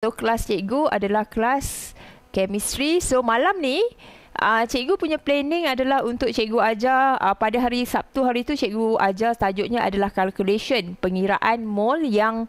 So kelas cikgu adalah kelas chemistry. So malam ni uh, cikgu punya planning adalah untuk cikgu ajar uh, pada hari Sabtu hari itu cikgu ajar tajuknya adalah calculation pengiraan mol yang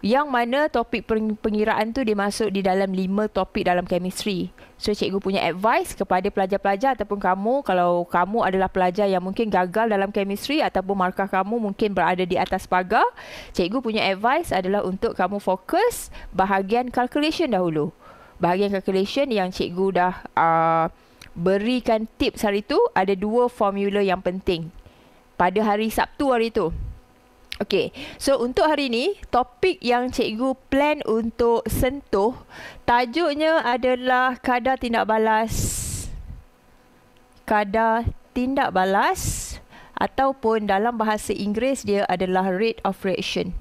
yang mana topik pengiraan tu dia masuk di dalam lima topik dalam chemistry. So cikgu punya advice kepada pelajar-pelajar ataupun kamu kalau kamu adalah pelajar yang mungkin gagal dalam chemistry ataupun markah kamu mungkin berada di atas pagar, cikgu punya advice adalah untuk kamu fokus bahagian calculation dahulu. Bahagian calculation yang cikgu dah uh, berikan tips hari tu ada dua formula yang penting pada hari Sabtu hari tu. Okay, so untuk hari ini topik yang cikgu plan untuk sentuh, tajuknya adalah kadar tindak balas. Kadar tindak balas ataupun dalam bahasa Inggeris dia adalah rate of reaction.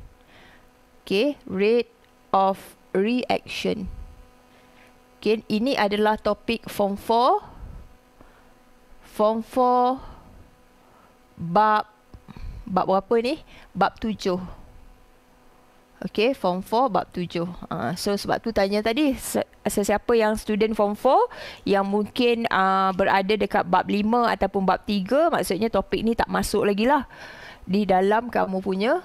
Okay, rate of reaction. Okay, ini adalah topik form 4. Form 4, bab 1 bab berapa ni? Bab tujuh. Okay, form 4, bab 7. Uh, ha, so, sebab tu tanya tadi, siapa yang student form 4 yang mungkin uh, berada dekat bab 5 ataupun bab 3, maksudnya topik ni tak masuk lagi lah di dalam kamu punya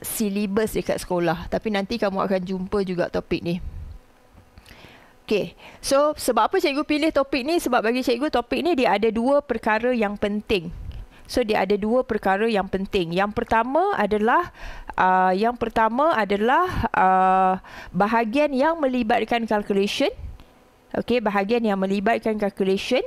syllabus dekat sekolah. Tapi nanti kamu akan jumpa juga topik ni. Okay, so sebab apa cikgu pilih topik ni? Sebab bagi cikgu topik ni dia ada dua perkara yang penting. So dia ada dua perkara yang penting. Yang pertama adalah uh, yang pertama adalah uh, bahagian yang melibatkan calculation. Okey, bahagian yang melibatkan calculation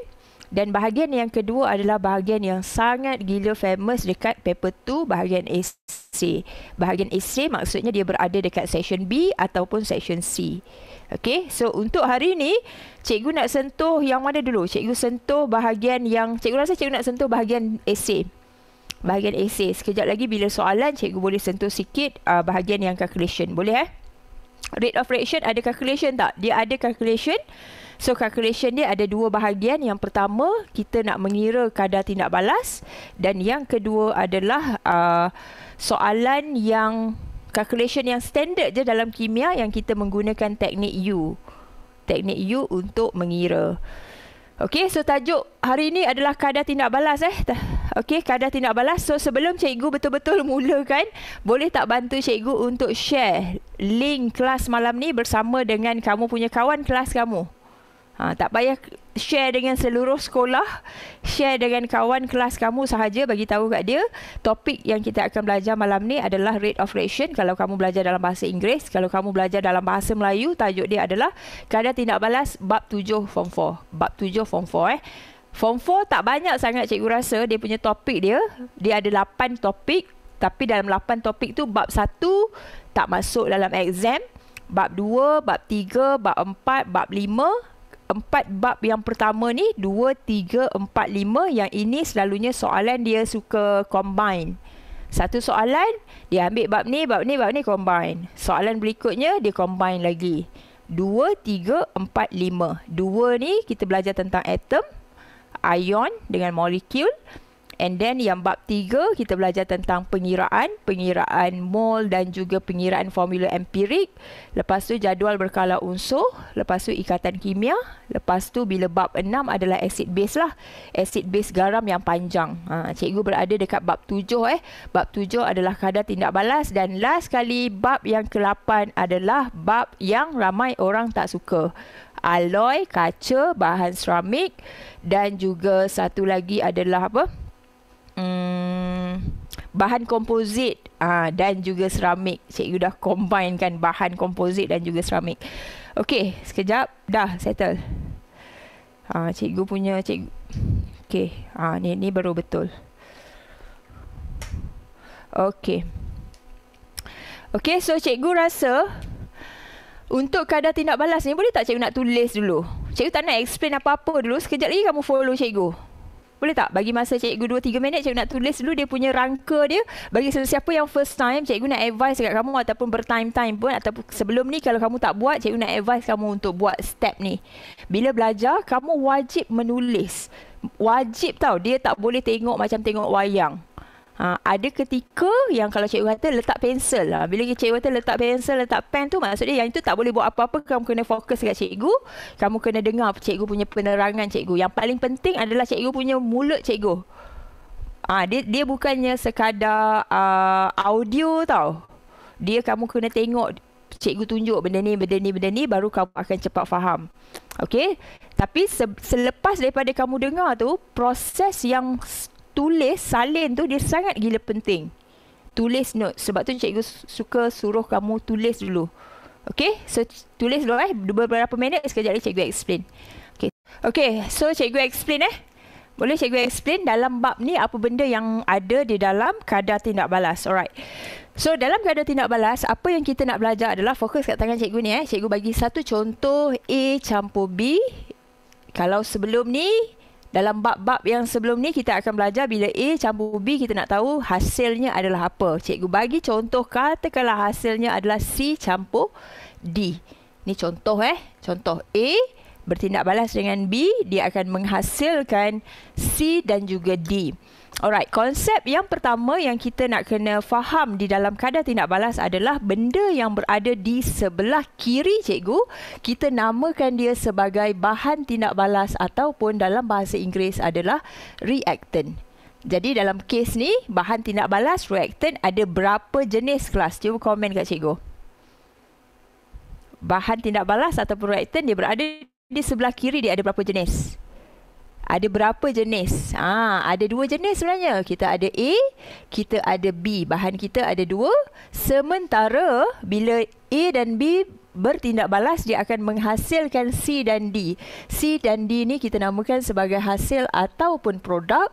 dan bahagian yang kedua adalah bahagian yang sangat gila famous dekat paper 2 bahagian essay. Bahagian essay maksudnya dia berada dekat section B ataupun section C. Okay, so untuk hari ini, cikgu nak sentuh yang mana dulu? Cikgu sentuh bahagian yang, cikgu rasa cikgu nak sentuh bahagian esay. Bahagian esay. Sekejap lagi bila soalan, cikgu boleh sentuh sikit uh, bahagian yang calculation. Boleh eh? Rate of reaction ada calculation tak? Dia ada calculation. So, calculation dia ada dua bahagian. Yang pertama, kita nak mengira kadar tindak balas. Dan yang kedua adalah uh, soalan yang calculation yang standard je dalam kimia yang kita menggunakan teknik U. Teknik U untuk mengira. Okey, so tajuk hari ini adalah kadar tindak balas eh. Okey, kadar tindak balas. So sebelum cikgu betul-betul mulakan, boleh tak bantu cikgu untuk share link kelas malam ni bersama dengan kamu punya kawan kelas kamu? Ha, tak payah share dengan seluruh sekolah, share dengan kawan kelas kamu sahaja bagi tahu kat dia. Topik yang kita akan belajar malam ni adalah rate of reaction. Kalau kamu belajar dalam bahasa Inggeris, kalau kamu belajar dalam bahasa Melayu, tajuk dia adalah kadar tindak balas bab 7 form 4. Bab 7 form 4 eh. Form 4 tak banyak sangat cikgu rasa dia punya topik dia. Dia ada 8 topik tapi dalam 8 topik tu bab 1 tak masuk dalam exam. Bab 2, bab 3, bab 4, bab 5 empat bab yang pertama ni 2 3 4 5 yang ini selalunya soalan dia suka combine. Satu soalan dia ambil bab ni, bab ni, bab ni combine. Soalan berikutnya dia combine lagi. 2 3 4 5. dua ni kita belajar tentang atom, ion dengan molekul And then yang bab tiga kita belajar tentang pengiraan, pengiraan mol dan juga pengiraan formula empirik. Lepas tu jadual berkala unsur, lepas tu ikatan kimia, lepas tu bila bab enam adalah asid base lah. asid base garam yang panjang. Ha, cikgu berada dekat bab tujuh eh. Bab tujuh adalah kadar tindak balas dan last kali bab yang ke-8 adalah bab yang ramai orang tak suka aloi, kaca, bahan seramik dan juga satu lagi adalah apa? mm, bahan komposit uh, ah, dan juga seramik. Cikgu dah kan bahan komposit dan juga seramik. Okey, sekejap. Dah, settle. Uh, cikgu punya... cik. Okey, uh, ni, ni baru betul. Okey. Okey, so cikgu rasa untuk kadar tindak balas ni boleh tak cikgu nak tulis dulu? Cikgu tak nak explain apa-apa dulu. Sekejap lagi kamu follow cikgu. Boleh tak bagi masa cikgu 2 3 minit cikgu nak tulis dulu dia punya rangka dia bagi sesiapa yang first time cikgu nak advise dekat kamu ataupun bertime-time pun ataupun sebelum ni kalau kamu tak buat cikgu nak advise kamu untuk buat step ni. Bila belajar kamu wajib menulis. Wajib tau dia tak boleh tengok macam tengok wayang. Ha, ada ketika yang kalau cikgu kata letak pensel lah. Bila cikgu kata letak pensel, letak pen tu maksudnya yang itu tak boleh buat apa-apa. Kamu kena fokus kat cikgu. Kamu kena dengar cikgu punya penerangan cikgu. Yang paling penting adalah cikgu punya mulut cikgu. Ha, dia, dia bukannya sekadar uh, audio tau. Dia kamu kena tengok cikgu tunjuk benda ni, benda ni, benda ni baru kamu akan cepat faham. Okay? Tapi se- selepas daripada kamu dengar tu, proses yang tulis salin tu dia sangat gila penting. Tulis note. Sebab tu cikgu suka suruh kamu tulis dulu. Okay. So tulis dulu eh. Beberapa minit sekejap lagi cikgu explain. Okay. Okay. So cikgu explain eh. Boleh cikgu explain dalam bab ni apa benda yang ada di dalam kadar tindak balas. Alright. So dalam kadar tindak balas, apa yang kita nak belajar adalah fokus kat tangan cikgu ni eh. Cikgu bagi satu contoh A campur B. Kalau sebelum ni dalam bab-bab yang sebelum ni kita akan belajar bila A campur B kita nak tahu hasilnya adalah apa. Cikgu bagi contoh katakanlah hasilnya adalah C campur D. Ni contoh eh. Contoh A bertindak balas dengan B dia akan menghasilkan C dan juga D. Alright, konsep yang pertama yang kita nak kena faham di dalam kadar tindak balas adalah benda yang berada di sebelah kiri cikgu, kita namakan dia sebagai bahan tindak balas ataupun dalam bahasa Inggeris adalah reactant. Jadi dalam kes ni, bahan tindak balas reactant ada berapa jenis kelas? Cuba komen kat cikgu. Bahan tindak balas ataupun reactant dia berada di sebelah kiri dia ada berapa jenis? Jenis ada berapa jenis? Ha, ada dua jenis sebenarnya. Kita ada A, kita ada B. Bahan kita ada dua. Sementara bila A dan B bertindak balas, dia akan menghasilkan C dan D. C dan D ni kita namakan sebagai hasil ataupun produk.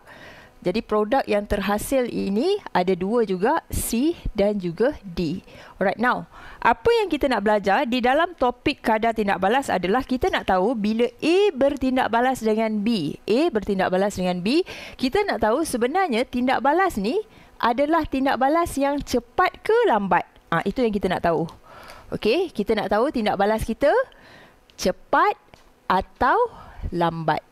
Jadi produk yang terhasil ini ada dua juga C dan juga D. Alright now, apa yang kita nak belajar di dalam topik kadar tindak balas adalah kita nak tahu bila A bertindak balas dengan B. A bertindak balas dengan B, kita nak tahu sebenarnya tindak balas ni adalah tindak balas yang cepat ke lambat. ha, itu yang kita nak tahu. Okay, kita nak tahu tindak balas kita cepat atau lambat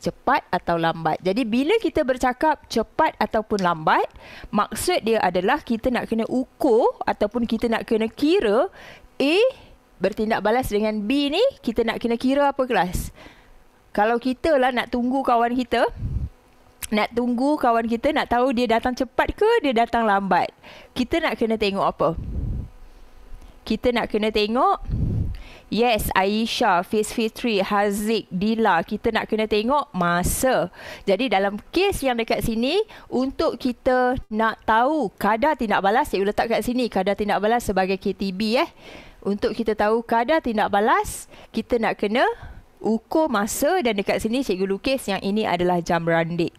cepat atau lambat. Jadi bila kita bercakap cepat ataupun lambat, maksud dia adalah kita nak kena ukur ataupun kita nak kena kira A bertindak balas dengan B ni kita nak kena kira apa kelas. Kalau kita lah nak tunggu kawan kita, nak tunggu kawan kita nak tahu dia datang cepat ke dia datang lambat. Kita nak kena tengok apa? Kita nak kena tengok Yes, Aisha, Phase 3, Haziq, Dila, kita nak kena tengok masa. Jadi dalam kes yang dekat sini, untuk kita nak tahu kadar tindak balas, saya letak kat sini kadar tindak balas sebagai KTB eh. Untuk kita tahu kadar tindak balas, kita nak kena ukur masa dan dekat sini cikgu lukis yang ini adalah jam randik.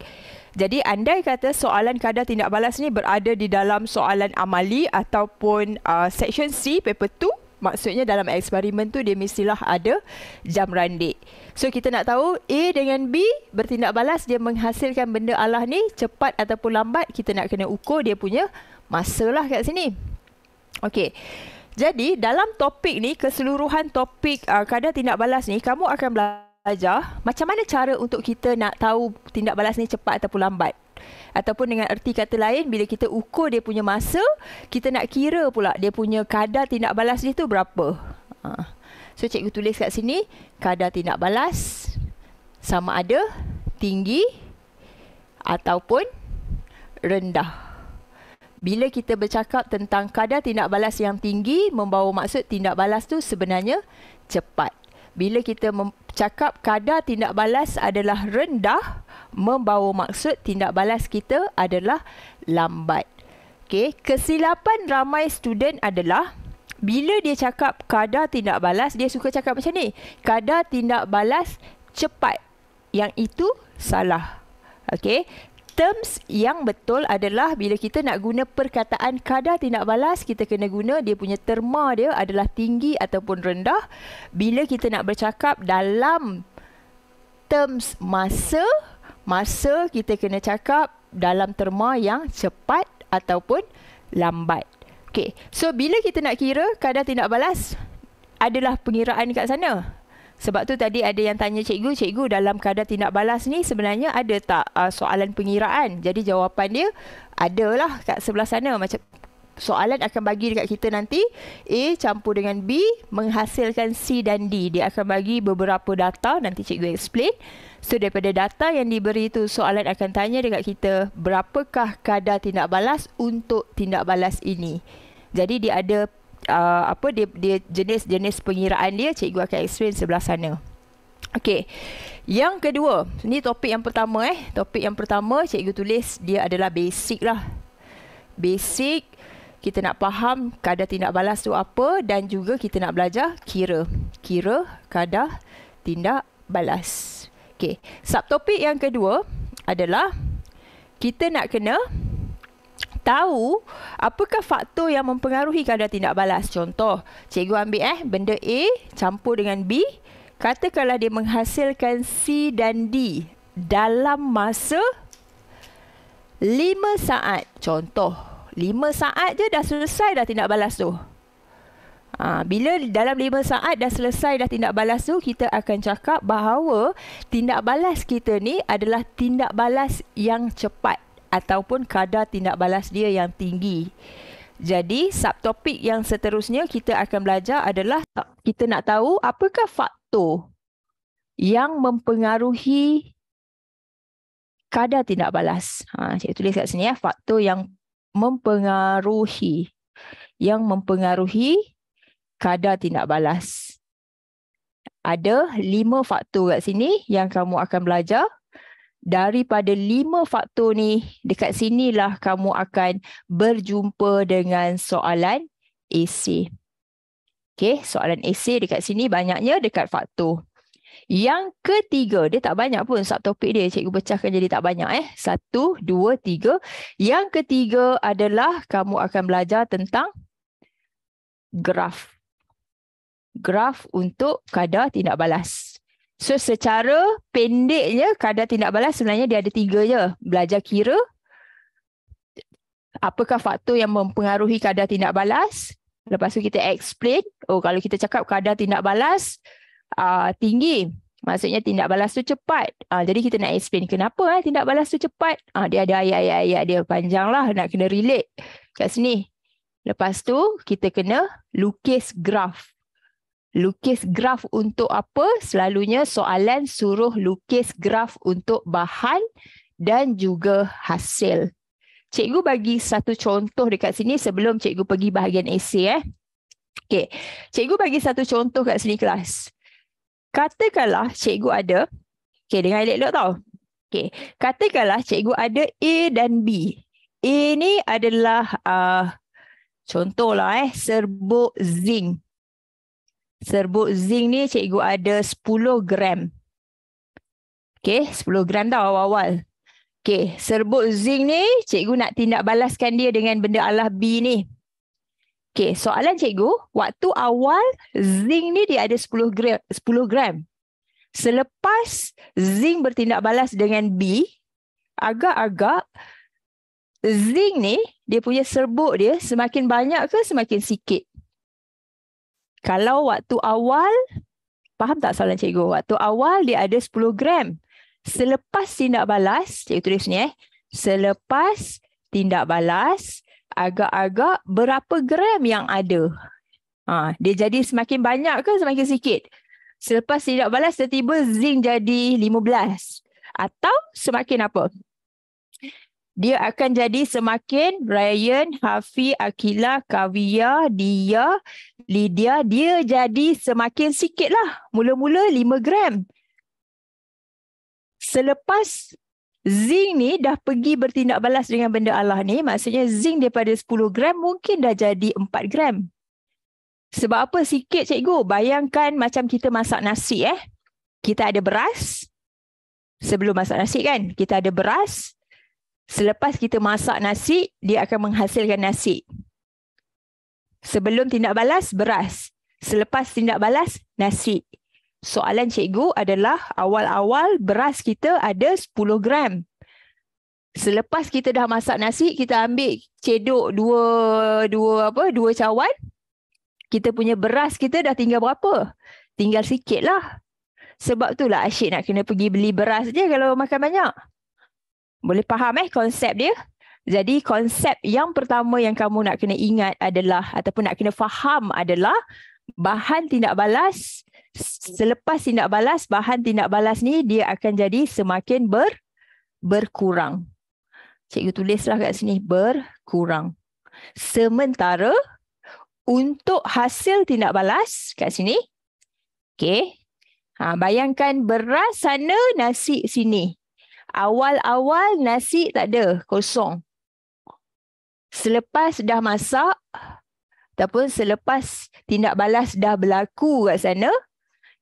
Jadi andai kata soalan kadar tindak balas ni berada di dalam soalan amali ataupun uh, section C paper 2, maksudnya dalam eksperimen tu dia mestilah ada jam randik. So kita nak tahu A dengan B bertindak balas dia menghasilkan benda Allah ni cepat ataupun lambat kita nak kena ukur dia punya masa lah kat sini. Okey. Jadi dalam topik ni keseluruhan topik uh, kadar tindak balas ni kamu akan belajar macam mana cara untuk kita nak tahu tindak balas ni cepat ataupun lambat ataupun dengan erti kata lain bila kita ukur dia punya masa kita nak kira pula dia punya kadar tindak balas dia tu berapa ha. so cikgu tulis kat sini kadar tindak balas sama ada tinggi ataupun rendah bila kita bercakap tentang kadar tindak balas yang tinggi membawa maksud tindak balas tu sebenarnya cepat bila kita cakap kadar tindak balas adalah rendah membawa maksud tindak balas kita adalah lambat. Okey, kesilapan ramai student adalah bila dia cakap kadar tindak balas dia suka cakap macam ni. Kadar tindak balas cepat. Yang itu salah. Okey, terms yang betul adalah bila kita nak guna perkataan kadar tindak balas kita kena guna dia punya terma dia adalah tinggi ataupun rendah bila kita nak bercakap dalam terms masa masa kita kena cakap dalam terma yang cepat ataupun lambat okay so bila kita nak kira kadar tindak balas adalah pengiraan dekat sana sebab tu tadi ada yang tanya cikgu, cikgu dalam kadar tindak balas ni sebenarnya ada tak uh, soalan pengiraan? Jadi jawapan dia adalah kat sebelah sana macam soalan akan bagi dekat kita nanti A campur dengan B menghasilkan C dan D. Dia akan bagi beberapa data nanti cikgu explain. So daripada data yang diberi tu soalan akan tanya dekat kita berapakah kadar tindak balas untuk tindak balas ini. Jadi dia ada uh, apa dia dia jenis-jenis pengiraan dia cikgu akan explain sebelah sana. Okey. Yang kedua, ni topik yang pertama eh. Topik yang pertama cikgu tulis dia adalah basic lah. Basic kita nak faham kadar tindak balas tu apa dan juga kita nak belajar kira. Kira kadar tindak balas. Okey. Subtopik yang kedua adalah kita nak kena tahu apakah faktor yang mempengaruhi kadar tindak balas. Contoh, cikgu ambil eh benda A campur dengan B, katakanlah dia menghasilkan C dan D dalam masa 5 saat. Contoh, 5 saat je dah selesai dah tindak balas tu. Ha, bila dalam 5 saat dah selesai dah tindak balas tu, kita akan cakap bahawa tindak balas kita ni adalah tindak balas yang cepat ataupun kadar tindak balas dia yang tinggi. Jadi subtopik yang seterusnya kita akan belajar adalah kita nak tahu apakah faktor yang mempengaruhi kadar tindak balas. Ha, saya tulis kat sini ya, faktor yang mempengaruhi yang mempengaruhi kadar tindak balas. Ada lima faktor kat sini yang kamu akan belajar daripada lima faktor ni dekat sinilah kamu akan berjumpa dengan soalan esei. Okey, soalan esei dekat sini banyaknya dekat faktor. Yang ketiga, dia tak banyak pun topik dia. Cikgu pecahkan jadi tak banyak eh. Satu, dua, tiga. Yang ketiga adalah kamu akan belajar tentang graf. Graf untuk kadar tindak balas. So secara pendeknya kadar tindak balas sebenarnya dia ada tiga je. Belajar kira apakah faktor yang mempengaruhi kadar tindak balas. Lepas tu kita explain. Oh kalau kita cakap kadar tindak balas uh, tinggi. Maksudnya tindak balas tu cepat. Uh, jadi kita nak explain kenapa uh, tindak balas tu cepat. Uh, dia ada ayat-ayat dia panjang lah nak kena relate kat sini. Lepas tu kita kena lukis graf lukis graf untuk apa? Selalunya soalan suruh lukis graf untuk bahan dan juga hasil. Cikgu bagi satu contoh dekat sini sebelum cikgu pergi bahagian esay. Eh. Okay. Cikgu bagi satu contoh dekat sini kelas. Katakanlah cikgu ada, okay, dengan elok-elok tau. Okay. Katakanlah cikgu ada A dan B. Ini adalah uh, contohlah eh, serbuk zinc. Serbuk zinc ni cikgu ada 10 gram. Okay, 10 gram dah awal-awal. Okay, serbuk zinc ni cikgu nak tindak balaskan dia dengan benda alah B ni. Okay, soalan cikgu, waktu awal zinc ni dia ada 10 gram. 10 gram. Selepas zinc bertindak balas dengan B, agak-agak zinc ni dia punya serbuk dia semakin banyak ke semakin sikit? Kalau waktu awal, faham tak soalan cikgu? Waktu awal dia ada 10 gram. Selepas tindak balas, cikgu tulis ni eh. Selepas tindak balas, agak-agak berapa gram yang ada? Ha, dia jadi semakin banyak ke semakin sikit? Selepas tindak balas, tiba-tiba zinc jadi 15. Atau semakin apa? dia akan jadi semakin Ryan, Hafi, Akila, Kavia, Dia, Lydia. Dia jadi semakin sikit lah. Mula-mula 5 gram. Selepas zinc ni dah pergi bertindak balas dengan benda Allah ni. Maksudnya zinc daripada 10 gram mungkin dah jadi 4 gram. Sebab apa sikit cikgu? Bayangkan macam kita masak nasi eh. Kita ada beras. Sebelum masak nasi kan. Kita ada beras. Selepas kita masak nasi, dia akan menghasilkan nasi. Sebelum tindak balas, beras. Selepas tindak balas, nasi. Soalan cikgu adalah awal-awal beras kita ada 10 gram. Selepas kita dah masak nasi, kita ambil cedok dua, dua, apa, dua cawan. Kita punya beras kita dah tinggal berapa? Tinggal sikit lah. Sebab itulah asyik nak kena pergi beli beras je kalau makan banyak. Boleh faham eh konsep dia? Jadi konsep yang pertama yang kamu nak kena ingat adalah ataupun nak kena faham adalah bahan tindak balas selepas tindak balas bahan tindak balas ni dia akan jadi semakin ber berkurang. Cikgu tulislah kat sini berkurang. Sementara untuk hasil tindak balas kat sini okey. Ha, bayangkan beras sana, nasi sini. Awal-awal nasi tak ada, kosong. Selepas dah masak ataupun selepas tindak balas dah berlaku kat sana,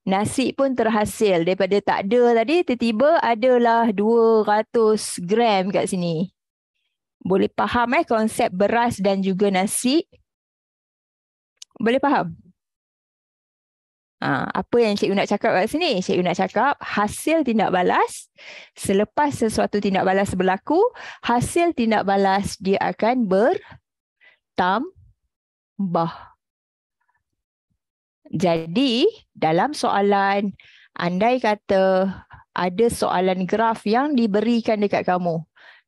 nasi pun terhasil. Daripada tak ada tadi, tiba-tiba adalah 200 gram kat sini. Boleh faham eh konsep beras dan juga nasi? Boleh faham? Ha, apa yang cikgu nak cakap kat sini? Cikgu nak cakap hasil tindak balas selepas sesuatu tindak balas berlaku, hasil tindak balas dia akan bertambah. Jadi dalam soalan, andai kata ada soalan graf yang diberikan dekat kamu.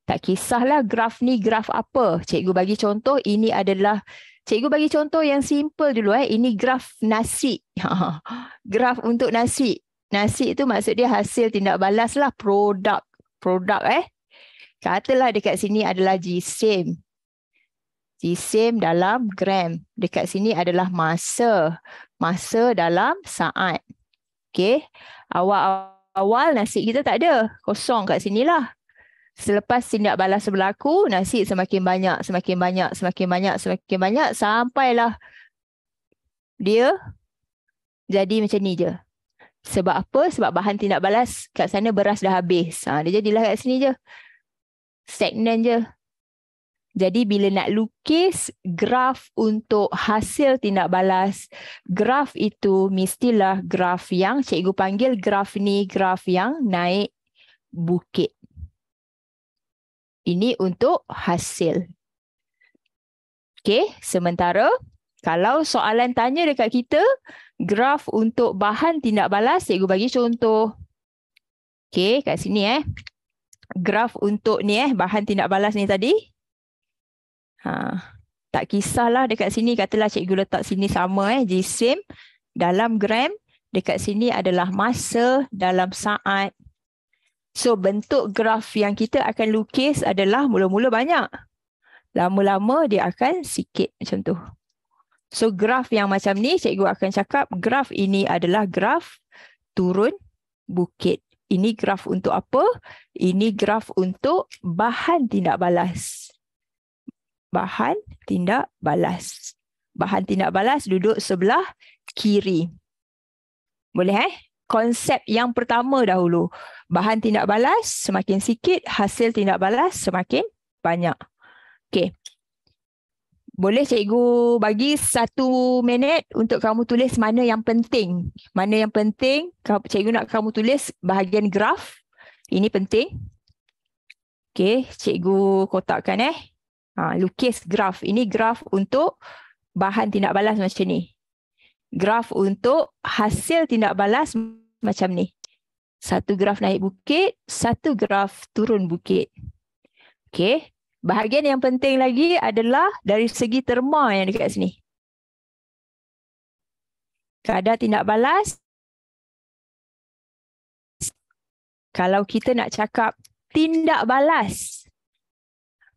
Tak kisahlah graf ni graf apa. Cikgu bagi contoh ini adalah Cikgu bagi contoh yang simple dulu eh. Ini graf nasi. graf untuk nasi. Nasi tu maksud dia hasil tindak balas lah produk. Produk eh. Katalah dekat sini adalah G-same. G-same dalam gram. Dekat sini adalah masa. Masa dalam saat. Okay. Awal-awal nasi kita tak ada. Kosong kat sini lah. Selepas tindak balas berlaku, nasi semakin banyak, semakin banyak, semakin banyak, semakin banyak sampailah dia jadi macam ni je. Sebab apa? Sebab bahan tindak balas kat sana beras dah habis. Ha, dia jadilah kat sini je. stagnan je. Jadi bila nak lukis graf untuk hasil tindak balas, graf itu mestilah graf yang cikgu panggil graf ni graf yang naik bukit. Ini untuk hasil. Okey, sementara kalau soalan tanya dekat kita, graf untuk bahan tindak balas, cikgu bagi contoh. Okey, kat sini eh. Graf untuk ni eh, bahan tindak balas ni tadi. Ha, tak kisahlah dekat sini, katalah cikgu letak sini sama eh, jisim. Dalam gram, dekat sini adalah masa dalam saat. So bentuk graf yang kita akan lukis adalah mula-mula banyak. Lama-lama dia akan sikit macam tu. So graf yang macam ni cikgu akan cakap graf ini adalah graf turun bukit. Ini graf untuk apa? Ini graf untuk bahan tindak balas. Bahan tindak balas. Bahan tindak balas duduk sebelah kiri. Boleh eh? konsep yang pertama dahulu. Bahan tindak balas semakin sikit, hasil tindak balas semakin banyak. Okey. Boleh cikgu bagi satu minit untuk kamu tulis mana yang penting. Mana yang penting, cikgu nak kamu tulis bahagian graf. Ini penting. Okey, cikgu kotakkan eh. Ha, lukis graf. Ini graf untuk bahan tindak balas macam ni graf untuk hasil tindak balas macam ni. Satu graf naik bukit, satu graf turun bukit. Okey. Bahagian yang penting lagi adalah dari segi terma yang dekat sini. Kadar tindak balas. Kalau kita nak cakap tindak balas.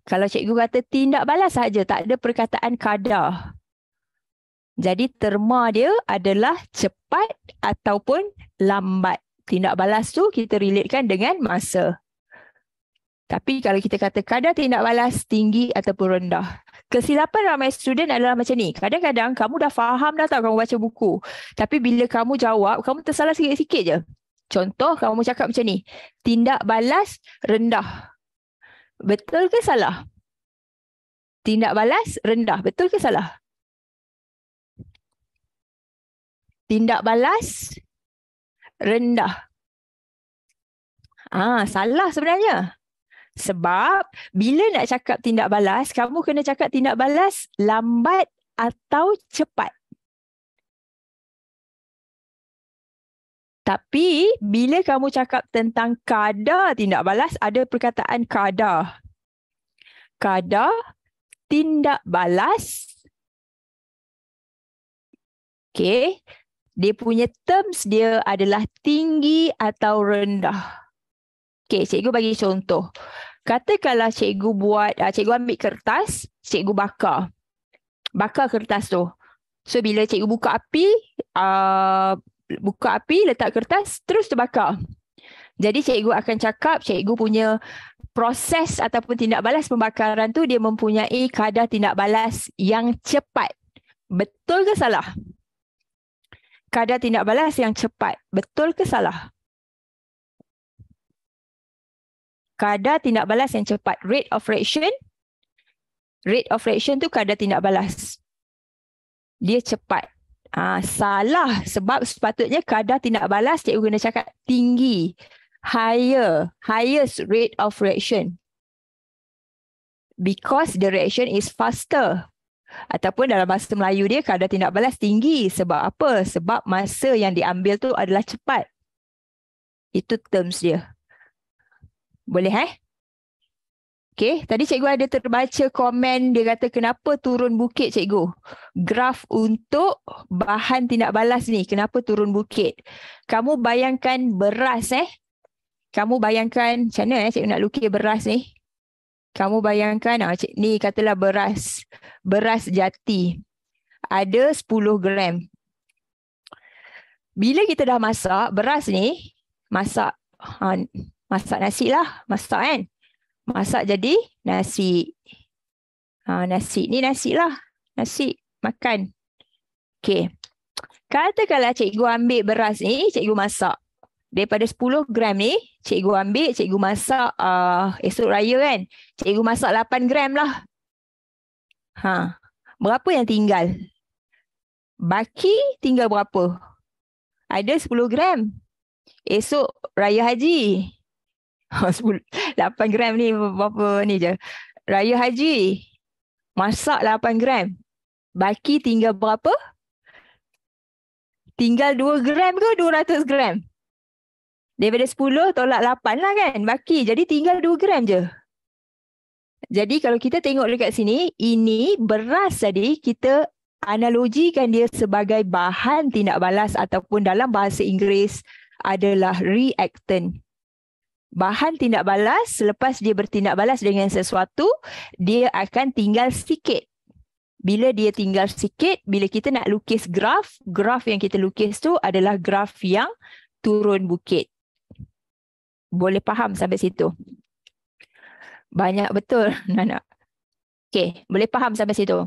Kalau cikgu kata tindak balas saja, tak ada perkataan kadar. Jadi terma dia adalah cepat ataupun lambat. Tindak balas tu kita relatekan dengan masa. Tapi kalau kita kata kadar tindak balas tinggi ataupun rendah. Kesilapan ramai student adalah macam ni. Kadang-kadang kamu dah faham dah tau kamu baca buku. Tapi bila kamu jawab, kamu tersalah sikit-sikit je. Contoh kamu cakap macam ni. Tindak balas rendah. Betul ke salah? Tindak balas rendah. Betul ke salah? tindak balas rendah. Ah, salah sebenarnya. Sebab bila nak cakap tindak balas, kamu kena cakap tindak balas lambat atau cepat. Tapi bila kamu cakap tentang kadar tindak balas, ada perkataan kadar. Kadar tindak balas. Okey, dia punya terms dia adalah tinggi atau rendah. Okey, cikgu bagi contoh. Katakanlah cikgu buat, uh, cikgu ambil kertas, cikgu bakar. Bakar kertas tu. So bila cikgu buka api, uh, buka api, letak kertas, terus terbakar. Jadi cikgu akan cakap cikgu punya proses ataupun tindak balas pembakaran tu dia mempunyai kadar tindak balas yang cepat. Betul ke salah? Salah kadar tindak balas yang cepat. Betul ke salah? Kadar tindak balas yang cepat. Rate of reaction. Rate of reaction tu kadar tindak balas. Dia cepat. Ha, salah sebab sepatutnya kadar tindak balas cikgu kena cakap tinggi. Higher. Highest rate of reaction. Because the reaction is faster ataupun dalam bahasa Melayu dia kadar tindak balas tinggi sebab apa? Sebab masa yang diambil tu adalah cepat. Itu terms dia. Boleh eh? Okay, tadi cikgu ada terbaca komen dia kata kenapa turun bukit cikgu? Graf untuk bahan tindak balas ni, kenapa turun bukit? Kamu bayangkan beras eh? Kamu bayangkan macam mana eh cikgu nak lukis beras ni? Kamu bayangkan ah, ni katalah beras beras jati ada 10 gram. Bila kita dah masak beras ni masak ha, masak nasi lah masak kan masak jadi nasi ha, nasi ni nasi lah nasi makan. Okay. Katakanlah cikgu ambil beras ni, cikgu masak daripada 10 gram ni, cikgu ambil, cikgu masak uh, esok raya kan. Cikgu masak 8 gram lah. Ha. Berapa yang tinggal? Baki tinggal berapa? Ada 10 gram. Esok raya haji. 8 gram ni berapa ni je. Raya haji. Masak 8 gram. Baki tinggal berapa? Tinggal 2 gram ke 200 gram? Daripada 10 tolak 8 lah kan. Baki jadi tinggal 2 gram je. Jadi kalau kita tengok dekat sini. Ini beras tadi kita analogikan dia sebagai bahan tindak balas. Ataupun dalam bahasa Inggeris adalah reactant. Bahan tindak balas selepas dia bertindak balas dengan sesuatu. Dia akan tinggal sikit. Bila dia tinggal sikit. Bila kita nak lukis graf. Graf yang kita lukis tu adalah graf yang turun bukit boleh faham sampai situ. Banyak betul Nana. Okey, boleh faham sampai situ.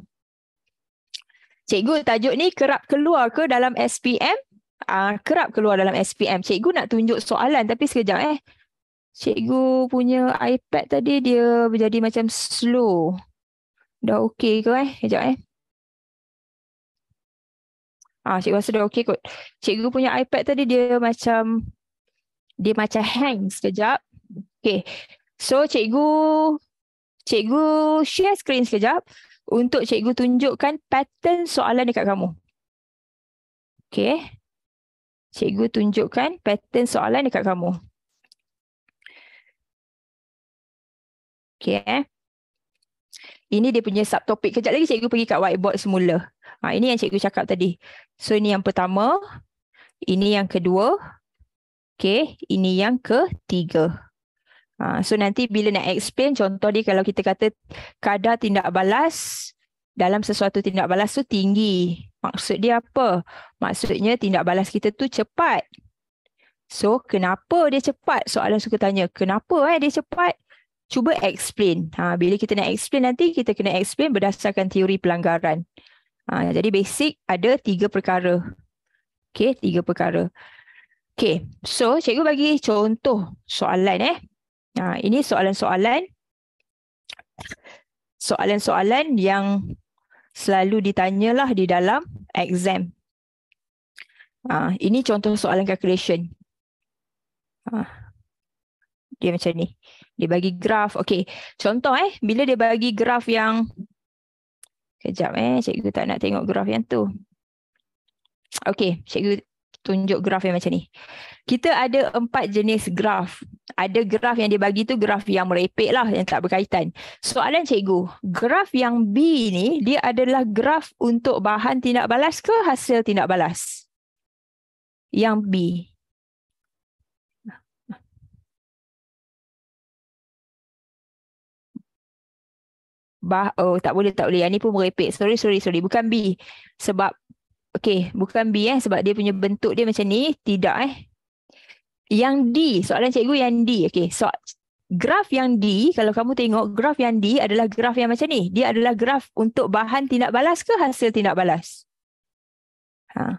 Cikgu, tajuk ni kerap keluar ke dalam SPM? Ah, uh, kerap keluar dalam SPM. Cikgu nak tunjuk soalan tapi sekejap eh. Cikgu punya iPad tadi dia menjadi macam slow. Dah okey ke eh? Sekejap eh. Ah, cikgu rasa dah okey kot. Cikgu punya iPad tadi dia macam dia macam hang sekejap. Okay. So cikgu cikgu share screen sekejap untuk cikgu tunjukkan pattern soalan dekat kamu. Okay. Cikgu tunjukkan pattern soalan dekat kamu. Okay. Eh. Ini dia punya subtopik. Kejap lagi cikgu pergi kat whiteboard semula. Ha, ini yang cikgu cakap tadi. So ini yang pertama. Ini yang kedua. Okay, ini yang ketiga. Ha, so nanti bila nak explain, contoh dia kalau kita kata kadar tindak balas dalam sesuatu tindak balas tu tinggi. Maksud dia apa? Maksudnya tindak balas kita tu cepat. So kenapa dia cepat? Soalan suka tanya, kenapa eh dia cepat? Cuba explain. Ha, bila kita nak explain nanti, kita kena explain berdasarkan teori pelanggaran. Ha, jadi basic ada tiga perkara. Okay, tiga perkara. Okay, so cikgu bagi contoh soalan eh. Ha, ini soalan-soalan. Soalan-soalan yang selalu ditanyalah di dalam exam. Ha, ini contoh soalan calculation. Ha, dia macam ni. Dia bagi graf. Okay, contoh eh. Bila dia bagi graf yang... Kejap eh, cikgu tak nak tengok graf yang tu. Okay, cikgu tunjuk graf yang macam ni. Kita ada empat jenis graf. Ada graf yang dia bagi tu graf yang merepek lah yang tak berkaitan. Soalan cikgu, graf yang B ni dia adalah graf untuk bahan tindak balas ke hasil tindak balas? Yang B. Bah oh tak boleh tak boleh. Yang ni pun merepek. Sorry, sorry, sorry. Bukan B. Sebab Okay, bukan B eh sebab dia punya bentuk dia macam ni. Tidak eh. Yang D, soalan cikgu yang D. Okay, so graf yang D, kalau kamu tengok graf yang D adalah graf yang macam ni. Dia adalah graf untuk bahan tindak balas ke hasil tindak balas? Ha.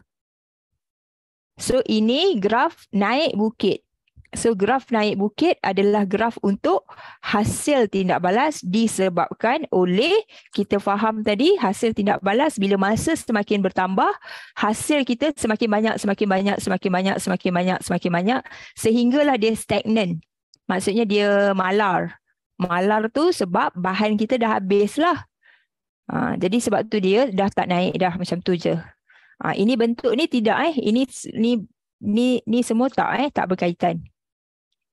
So ini graf naik bukit. So graf naik bukit adalah graf untuk hasil tindak balas disebabkan oleh kita faham tadi hasil tindak balas bila masa semakin bertambah hasil kita semakin banyak semakin banyak semakin banyak semakin banyak semakin banyak sehinggalah dia stagnan. Maksudnya dia malar. Malar tu sebab bahan kita dah habislah. Ha, jadi sebab tu dia dah tak naik dah macam tu je. Ha, ini bentuk ni tidak eh. Ini ni ni ni semua tak eh tak berkaitan.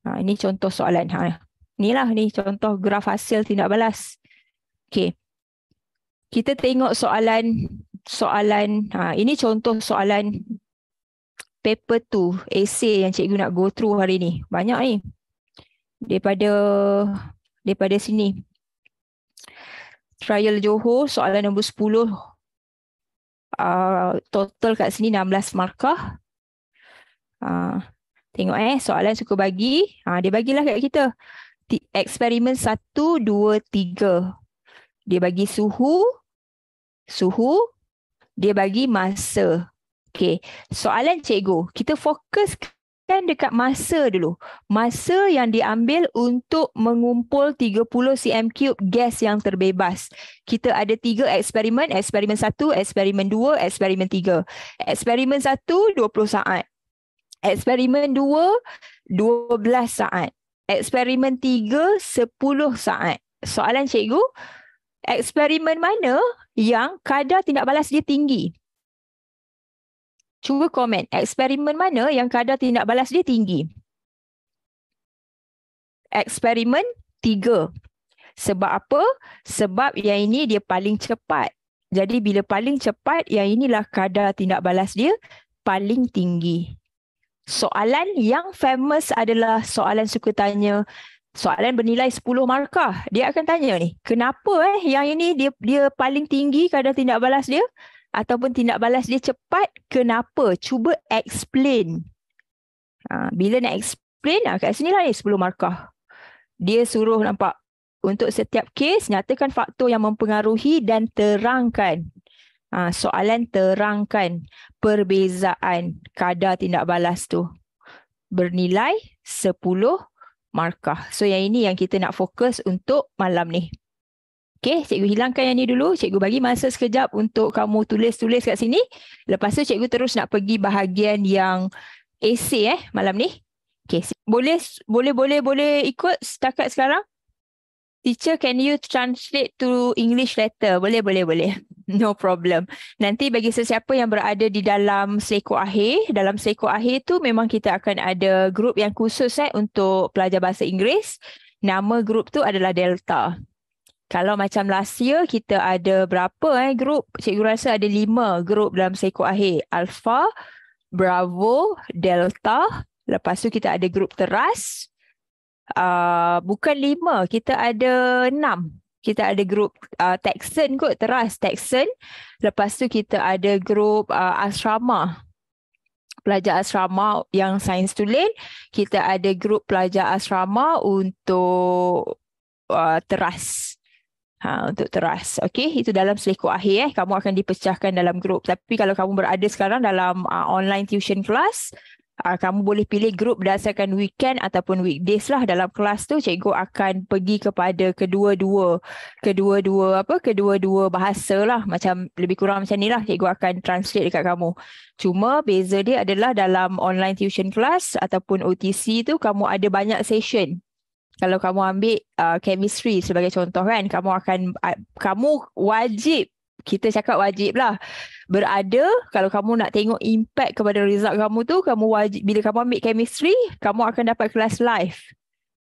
Ha, ini contoh soalan. Ha. Inilah ni contoh graf hasil tindak balas. Okay, Kita tengok soalan soalan ha, ini contoh soalan paper tu, essay yang cikgu nak go through hari ni. Banyak ni. Daripada daripada sini. Trial Johor soalan nombor 10. Uh, ah, total kat sini 16 markah. Uh, Tengok eh, soalan suka bagi. Ha, dia bagilah kat kita. Eksperimen 1, 2, 3. Dia bagi suhu. Suhu. Dia bagi masa. Okay. Soalan cikgu. Kita fokus kan dekat masa dulu. Masa yang diambil untuk mengumpul 30 cm3 gas yang terbebas. Kita ada tiga eksperimen. Eksperimen 1, eksperimen 2, eksperimen 3. Eksperimen 1, 20 saat. Eksperimen dua, dua belas saat. Eksperimen tiga, sepuluh saat. Soalan cikgu, eksperimen mana yang kadar tindak balas dia tinggi? Cuba komen, eksperimen mana yang kadar tindak balas dia tinggi? Eksperimen tiga. Sebab apa? Sebab yang ini dia paling cepat. Jadi bila paling cepat, yang inilah kadar tindak balas dia paling tinggi soalan yang famous adalah soalan suka tanya soalan bernilai 10 markah. Dia akan tanya ni, kenapa eh yang ini dia dia paling tinggi kadar tindak balas dia ataupun tindak balas dia cepat, kenapa? Cuba explain. Ha, bila nak explain, ha, kat sini lah ni 10 markah. Dia suruh nampak untuk setiap case nyatakan faktor yang mempengaruhi dan terangkan. Ha, soalan terangkan perbezaan kadar tindak balas tu bernilai 10 markah. So yang ini yang kita nak fokus untuk malam ni. Okey, cikgu hilangkan yang ni dulu. Cikgu bagi masa sekejap untuk kamu tulis-tulis kat sini. Lepas tu cikgu terus nak pergi bahagian yang essay eh malam ni. Okey, boleh boleh boleh boleh ikut setakat sekarang. Teacher, can you translate to English letter? Boleh boleh boleh. No problem. Nanti bagi sesiapa yang berada di dalam seko akhir, dalam seko akhir tu memang kita akan ada grup yang khusus eh untuk pelajar bahasa Inggeris. Nama grup tu adalah Delta. Kalau macam last year kita ada berapa eh grup? Cikgu rasa ada lima grup dalam seko akhir. Alpha, Bravo, Delta. Lepas tu kita ada grup teras. Uh, bukan lima, kita ada enam kita ada grup uh, Texan kot teras Texan lepas tu kita ada grup uh, asrama pelajar asrama yang sains tulen kita ada grup pelajar asrama untuk uh, teras ha untuk teras okey itu dalam selekok akhir eh kamu akan dipecahkan dalam grup tapi kalau kamu berada sekarang dalam uh, online tuition class uh, kamu boleh pilih grup berdasarkan weekend ataupun weekdays lah dalam kelas tu cikgu akan pergi kepada kedua-dua kedua-dua apa kedua-dua bahasa lah macam lebih kurang macam ni lah cikgu akan translate dekat kamu cuma beza dia adalah dalam online tuition class ataupun OTC tu kamu ada banyak session kalau kamu ambil uh, chemistry sebagai contoh kan kamu akan uh, kamu wajib kita cakap wajib lah berada kalau kamu nak tengok impact kepada result kamu tu kamu wajib bila kamu ambil chemistry kamu akan dapat kelas live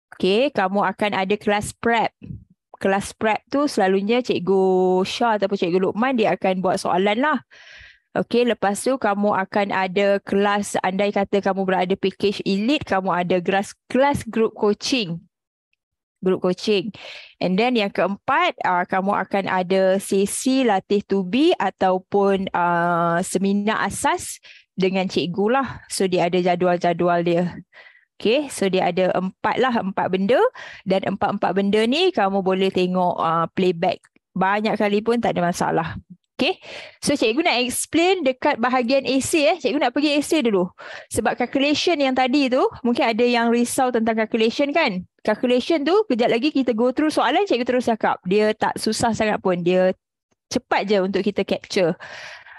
okay kamu akan ada kelas prep kelas prep tu selalunya cikgu Shah ataupun cikgu Lukman dia akan buat soalan lah Okay, lepas tu kamu akan ada kelas, andai kata kamu berada package elite, kamu ada kelas, kelas group coaching group coaching. And then yang keempat, uh, kamu akan ada sesi latih tubi ataupun uh, seminar asas dengan cikgu lah. So dia ada jadual-jadual dia. Okay, so dia ada empat lah, empat benda. Dan empat-empat benda ni kamu boleh tengok uh, playback banyak kali pun tak ada masalah. Okay, so cikgu nak explain dekat bahagian AC eh. Cikgu nak pergi AC dulu. Sebab calculation yang tadi tu, mungkin ada yang risau tentang calculation kan? calculation tu kejap lagi kita go through soalan cikgu terus cakap. Dia tak susah sangat pun. Dia cepat je untuk kita capture.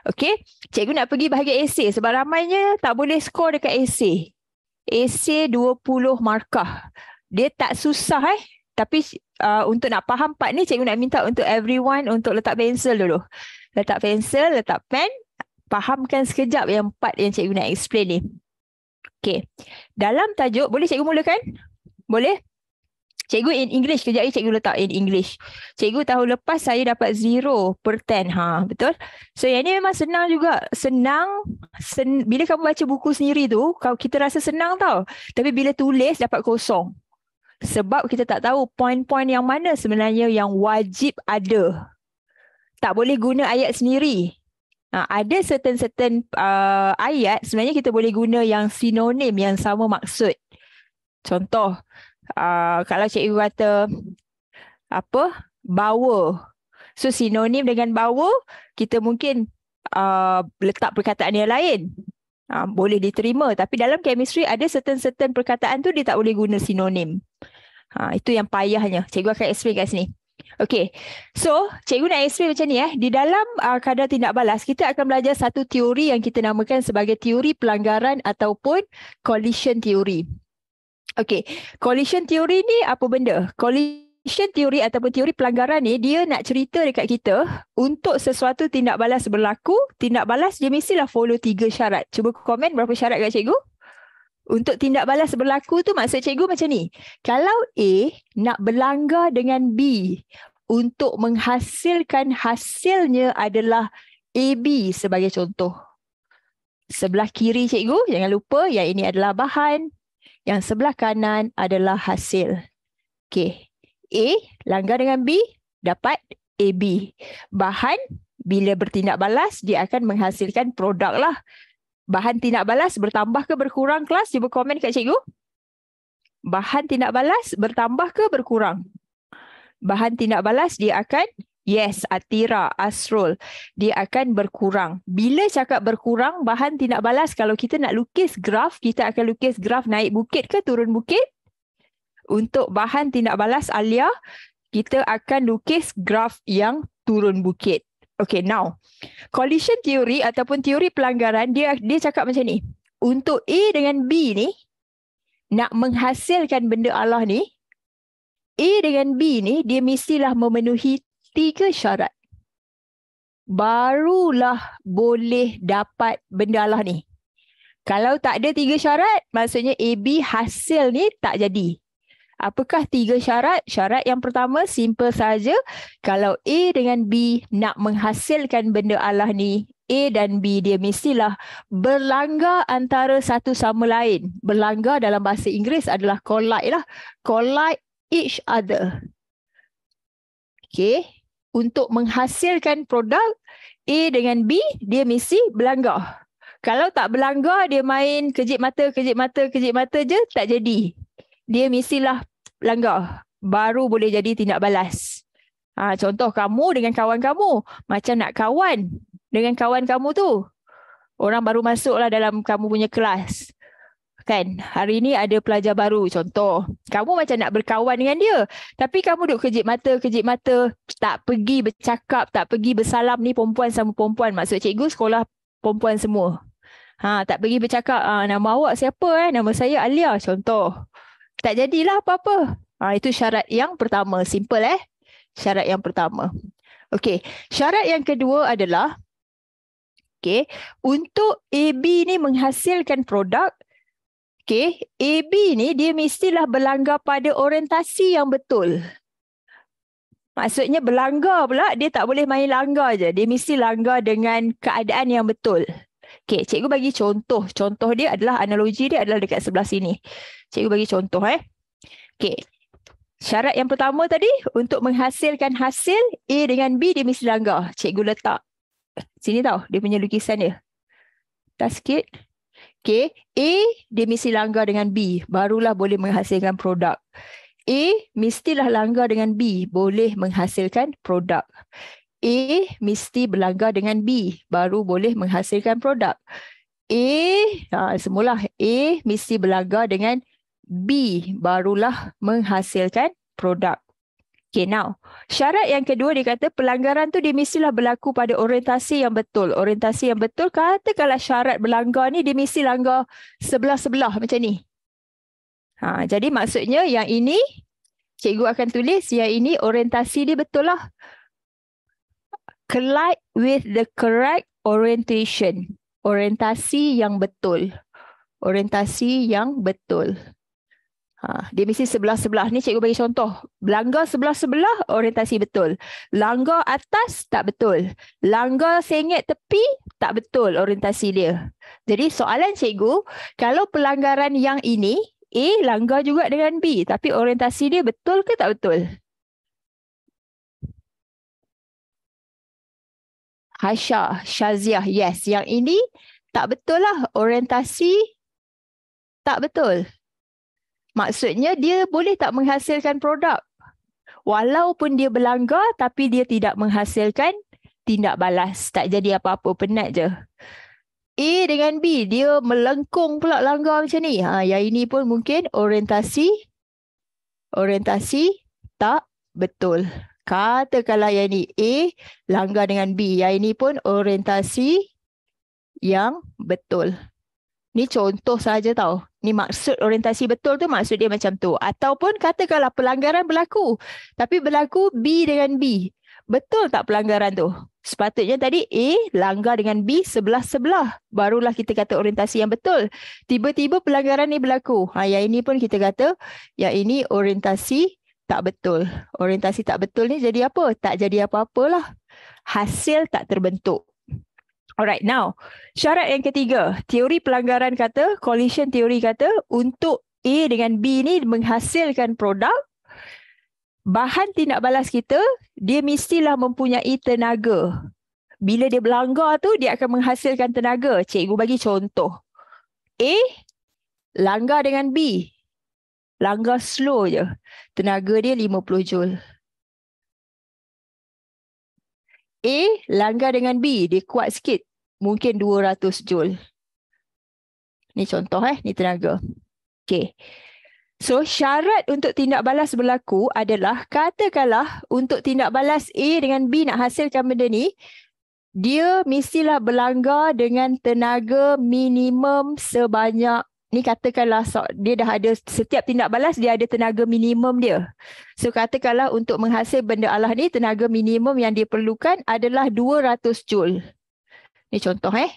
Okay. Cikgu nak pergi bahagian essay sebab ramainya tak boleh score dekat essay. Essay 20 markah. Dia tak susah eh. Tapi uh, untuk nak faham part ni cikgu nak minta untuk everyone untuk letak pencil dulu. Letak pencil, letak pen. Fahamkan sekejap yang part yang cikgu nak explain ni. Okay. Dalam tajuk, boleh cikgu mulakan? Boleh? Cikgu in English. Kejap lagi cikgu letak in English. Cikgu tahun lepas saya dapat 0 per 10. Ha, betul? So yang ni memang senang juga. Senang. Sen- bila kamu baca buku sendiri tu, kau kita rasa senang tau. Tapi bila tulis dapat kosong. Sebab kita tak tahu poin-poin yang mana sebenarnya yang wajib ada. Tak boleh guna ayat sendiri. Ha, ada certain-certain uh, ayat sebenarnya kita boleh guna yang sinonim, yang sama maksud. Contoh, Ah, kalau cikgu kata apa bawa so sinonim dengan bawa kita mungkin uh, letak perkataan yang lain uh, boleh diterima tapi dalam chemistry ada certain-certain perkataan tu dia tak boleh guna sinonim uh, itu yang payahnya cikgu akan explain kat sini Okay, so cikgu nak explain macam ni eh. Di dalam uh, kadar tindak balas, kita akan belajar satu teori yang kita namakan sebagai teori pelanggaran ataupun collision teori. Okay, collision theory ni apa benda? Collision theory ataupun teori pelanggaran ni dia nak cerita dekat kita untuk sesuatu tindak balas berlaku, tindak balas dia mestilah follow tiga syarat. Cuba komen berapa syarat kat cikgu? Untuk tindak balas berlaku tu maksud cikgu macam ni. Kalau A nak berlanggar dengan B untuk menghasilkan hasilnya adalah AB sebagai contoh. Sebelah kiri cikgu, jangan lupa yang ini adalah bahan, yang sebelah kanan adalah hasil. Okey. A langgar dengan B dapat AB. Bahan bila bertindak balas dia akan menghasilkan produk lah. Bahan tindak balas bertambah ke berkurang kelas? Cuba komen kat cikgu. Bahan tindak balas bertambah ke berkurang? Bahan tindak balas dia akan Yes, Atira, Astrol, dia akan berkurang. Bila cakap berkurang, bahan tindak balas kalau kita nak lukis graf, kita akan lukis graf naik bukit ke turun bukit? Untuk bahan tindak balas Alia, kita akan lukis graf yang turun bukit. Okay, now. Collision theory ataupun teori pelanggaran, dia dia cakap macam ni. Untuk A dengan B ni, nak menghasilkan benda Allah ni, A dengan B ni, dia mestilah memenuhi tiga syarat barulah boleh dapat benda lah ni. Kalau tak ada tiga syarat, maksudnya AB hasil ni tak jadi. Apakah tiga syarat? Syarat yang pertama simple saja. Kalau A dengan B nak menghasilkan benda Allah ni, A dan B dia mestilah berlanggar antara satu sama lain. Berlanggar dalam bahasa Inggeris adalah collide lah. Collide each other. Okay, untuk menghasilkan produk A dengan B, dia mesti berlanggar. Kalau tak berlanggar, dia main kejip mata, kejip mata, kejip mata je, tak jadi. Dia mestilah langgar. Baru boleh jadi tindak balas. Ha, contoh kamu dengan kawan kamu. Macam nak kawan dengan kawan kamu tu. Orang baru masuklah dalam kamu punya kelas kan hari ni ada pelajar baru contoh kamu macam nak berkawan dengan dia tapi kamu duk kejip mata kejip mata tak pergi bercakap tak pergi bersalam ni perempuan sama perempuan maksud cikgu sekolah perempuan semua ha tak pergi bercakap ha, nama awak siapa eh nama saya Alia contoh tak jadilah apa-apa ha itu syarat yang pertama simple eh syarat yang pertama okey syarat yang kedua adalah Okay. Untuk AB ni menghasilkan produk, Okey, AB ni dia mestilah berlanggar pada orientasi yang betul. Maksudnya berlanggar pula, dia tak boleh main langgar je. Dia mesti langgar dengan keadaan yang betul. Okey, cikgu bagi contoh. Contoh dia adalah analogi dia adalah dekat sebelah sini. Cikgu bagi contoh eh. Okey. Syarat yang pertama tadi untuk menghasilkan hasil A dengan B dia mesti langgar. Cikgu letak sini tau dia punya lukisan dia. Tak sikit. Okay. A dia mesti langgar dengan B barulah boleh menghasilkan produk. A mestilah langgar dengan B boleh menghasilkan produk. A mesti berlanggar dengan B baru boleh menghasilkan produk. A ha, semula A mesti berlanggar dengan B barulah menghasilkan produk. Okay, now. Syarat yang kedua dia kata pelanggaran tu dia mestilah berlaku pada orientasi yang betul. Orientasi yang betul kata kalau syarat berlanggar ni dia mesti langgar sebelah-sebelah macam ni. Ha, jadi maksudnya yang ini cikgu akan tulis yang ini orientasi dia betul lah. Collide with the correct orientation. Orientasi yang betul. Orientasi yang betul. Ha, dia mesti sebelah-sebelah. Ni cikgu bagi contoh. Langgar sebelah-sebelah, orientasi betul. Langgar atas, tak betul. Langgar sengit tepi, tak betul orientasi dia. Jadi soalan cikgu, kalau pelanggaran yang ini, A langgar juga dengan B. Tapi orientasi dia betul ke tak betul? Hasha, Shaziah, yes. Yang ini tak betul lah orientasi tak betul. Maksudnya dia boleh tak menghasilkan produk. Walaupun dia berlanggar tapi dia tidak menghasilkan tindak balas. Tak jadi apa-apa, penat je. A dengan B, dia melengkung pula langgar macam ni. Ha, yang ini pun mungkin orientasi orientasi tak betul. Katakanlah yang ini A langgar dengan B. Yang ini pun orientasi yang betul. Ni contoh saja tau. Ni maksud orientasi betul tu maksud dia macam tu. Ataupun katakanlah pelanggaran berlaku. Tapi berlaku B dengan B. Betul tak pelanggaran tu? Sepatutnya tadi A langgar dengan B sebelah-sebelah. Barulah kita kata orientasi yang betul. Tiba-tiba pelanggaran ni berlaku. Ha, yang ini pun kita kata yang ini orientasi tak betul. Orientasi tak betul ni jadi apa? Tak jadi apa-apalah. Hasil tak terbentuk. Alright, now syarat yang ketiga, teori pelanggaran kata, collision teori kata untuk A dengan B ni menghasilkan produk, bahan tindak balas kita, dia mestilah mempunyai tenaga. Bila dia berlanggar tu, dia akan menghasilkan tenaga. Cikgu bagi contoh. A, langgar dengan B. Langgar slow je. Tenaga dia 50 Joule. A, langgar dengan B. Dia kuat sikit mungkin 200 joule. Ni contoh eh, ni tenaga. Okay. So syarat untuk tindak balas berlaku adalah katakanlah untuk tindak balas A dengan B nak hasilkan benda ni, dia mestilah berlanggar dengan tenaga minimum sebanyak ni katakanlah so, dia dah ada setiap tindak balas dia ada tenaga minimum dia. So katakanlah untuk menghasil benda Allah ni tenaga minimum yang dia perlukan adalah 200 joule. Ni contoh eh.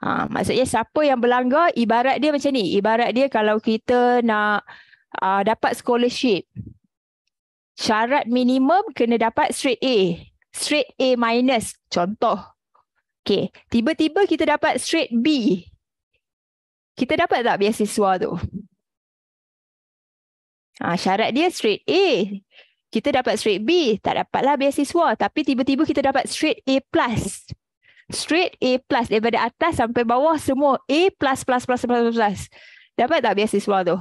Ha, maksudnya siapa yang berlanggar ibarat dia macam ni. Ibarat dia kalau kita nak uh, dapat scholarship. Syarat minimum kena dapat straight A. Straight A minus. Contoh. Okay. Tiba-tiba kita dapat straight B. Kita dapat tak biasiswa tu? Ha, syarat dia straight A. Kita dapat straight B. Tak dapatlah biasiswa. Tapi tiba-tiba kita dapat straight A plus straight A plus daripada atas sampai bawah semua A plus plus plus plus plus plus. Dapat tak biasiswa tu?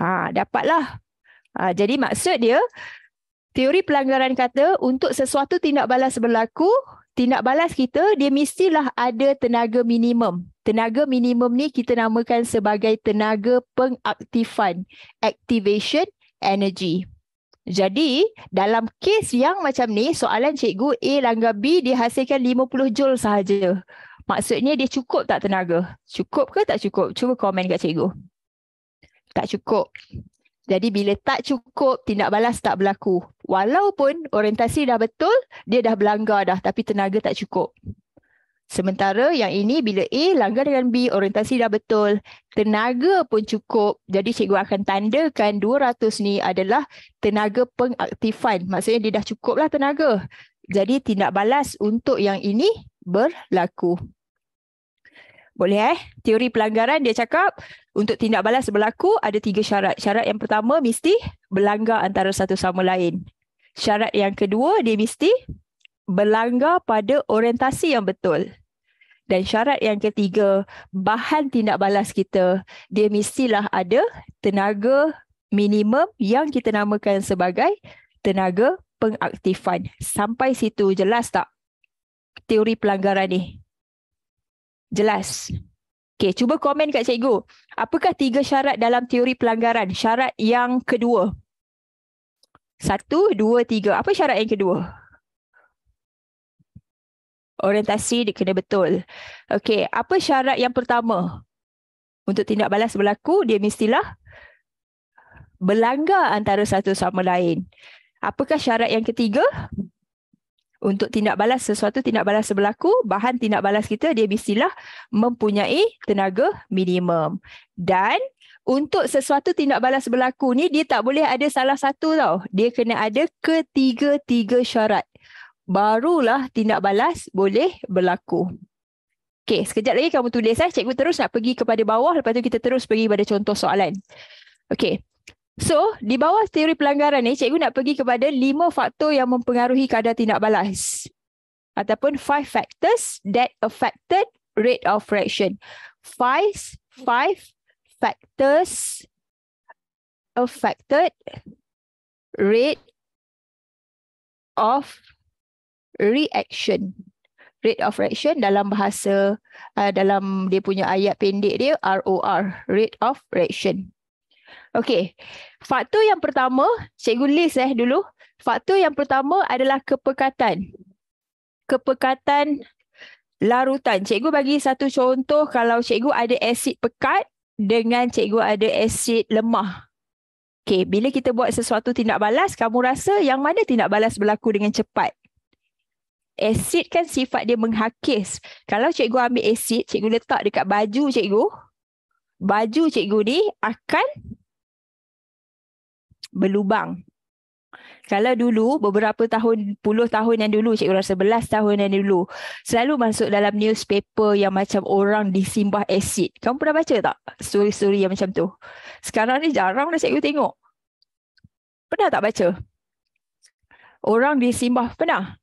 Ha, dapatlah. Ha, jadi maksud dia, teori pelanggaran kata untuk sesuatu tindak balas berlaku, tindak balas kita dia mestilah ada tenaga minimum. Tenaga minimum ni kita namakan sebagai tenaga pengaktifan, activation energy. Jadi dalam kes yang macam ni soalan cikgu A langgar B dihasilkan 50 joule sahaja. Maksudnya dia cukup tak tenaga? Cukup ke tak cukup? Cuba komen kat cikgu. Tak cukup. Jadi bila tak cukup tindak balas tak berlaku. Walaupun orientasi dah betul dia dah berlanggar dah tapi tenaga tak cukup. Sementara yang ini bila A langgar dengan B, orientasi dah betul, tenaga pun cukup. Jadi cikgu akan tandakan 200 ni adalah tenaga pengaktifan. Maksudnya dia dah lah tenaga. Jadi tindak balas untuk yang ini berlaku. Boleh eh? Teori pelanggaran dia cakap untuk tindak balas berlaku ada tiga syarat. Syarat yang pertama mesti berlanggar antara satu sama lain. Syarat yang kedua dia mesti berlanggar pada orientasi yang betul. Dan syarat yang ketiga, bahan tindak balas kita, dia mestilah ada tenaga minimum yang kita namakan sebagai tenaga pengaktifan. Sampai situ jelas tak teori pelanggaran ni? Jelas. okay cuba komen kat cikgu. Apakah tiga syarat dalam teori pelanggaran? Syarat yang kedua. Satu, dua, tiga. Apa syarat yang kedua? Satu, dua, tiga orientasi dia kena betul. Okey, apa syarat yang pertama? Untuk tindak balas berlaku, dia mestilah berlanggar antara satu sama lain. Apakah syarat yang ketiga? Untuk tindak balas sesuatu tindak balas berlaku, bahan tindak balas kita dia mestilah mempunyai tenaga minimum. Dan untuk sesuatu tindak balas berlaku ni dia tak boleh ada salah satu tau. Dia kena ada ketiga-tiga syarat barulah tindak balas boleh berlaku. Okey, sekejap lagi kamu tulis eh. Cikgu terus nak pergi kepada bawah lepas tu kita terus pergi pada contoh soalan. Okey. So, di bawah teori pelanggaran ni, cikgu nak pergi kepada lima faktor yang mempengaruhi kadar tindak balas. Ataupun five factors that affected rate of reaction. Five, five factors affected rate of reaction rate of reaction dalam bahasa uh, dalam dia punya ayat pendek dia ROR rate of reaction. Okay, Faktor yang pertama, cikgu list eh dulu. Faktor yang pertama adalah kepekatan. Kepekatan larutan. Cikgu bagi satu contoh kalau cikgu ada asid pekat dengan cikgu ada asid lemah. Okay, bila kita buat sesuatu tindak balas, kamu rasa yang mana tindak balas berlaku dengan cepat? Asid kan sifat dia menghakis. Kalau cikgu ambil asid, cikgu letak dekat baju cikgu. Baju cikgu ni akan berlubang. Kalau dulu, beberapa tahun, puluh tahun yang dulu, cikgu rasa belas tahun yang dulu, selalu masuk dalam newspaper yang macam orang disimbah asid. Kamu pernah baca tak story-story yang macam tu? Sekarang ni jarang dah cikgu tengok. Pernah tak baca? Orang disimbah, pernah?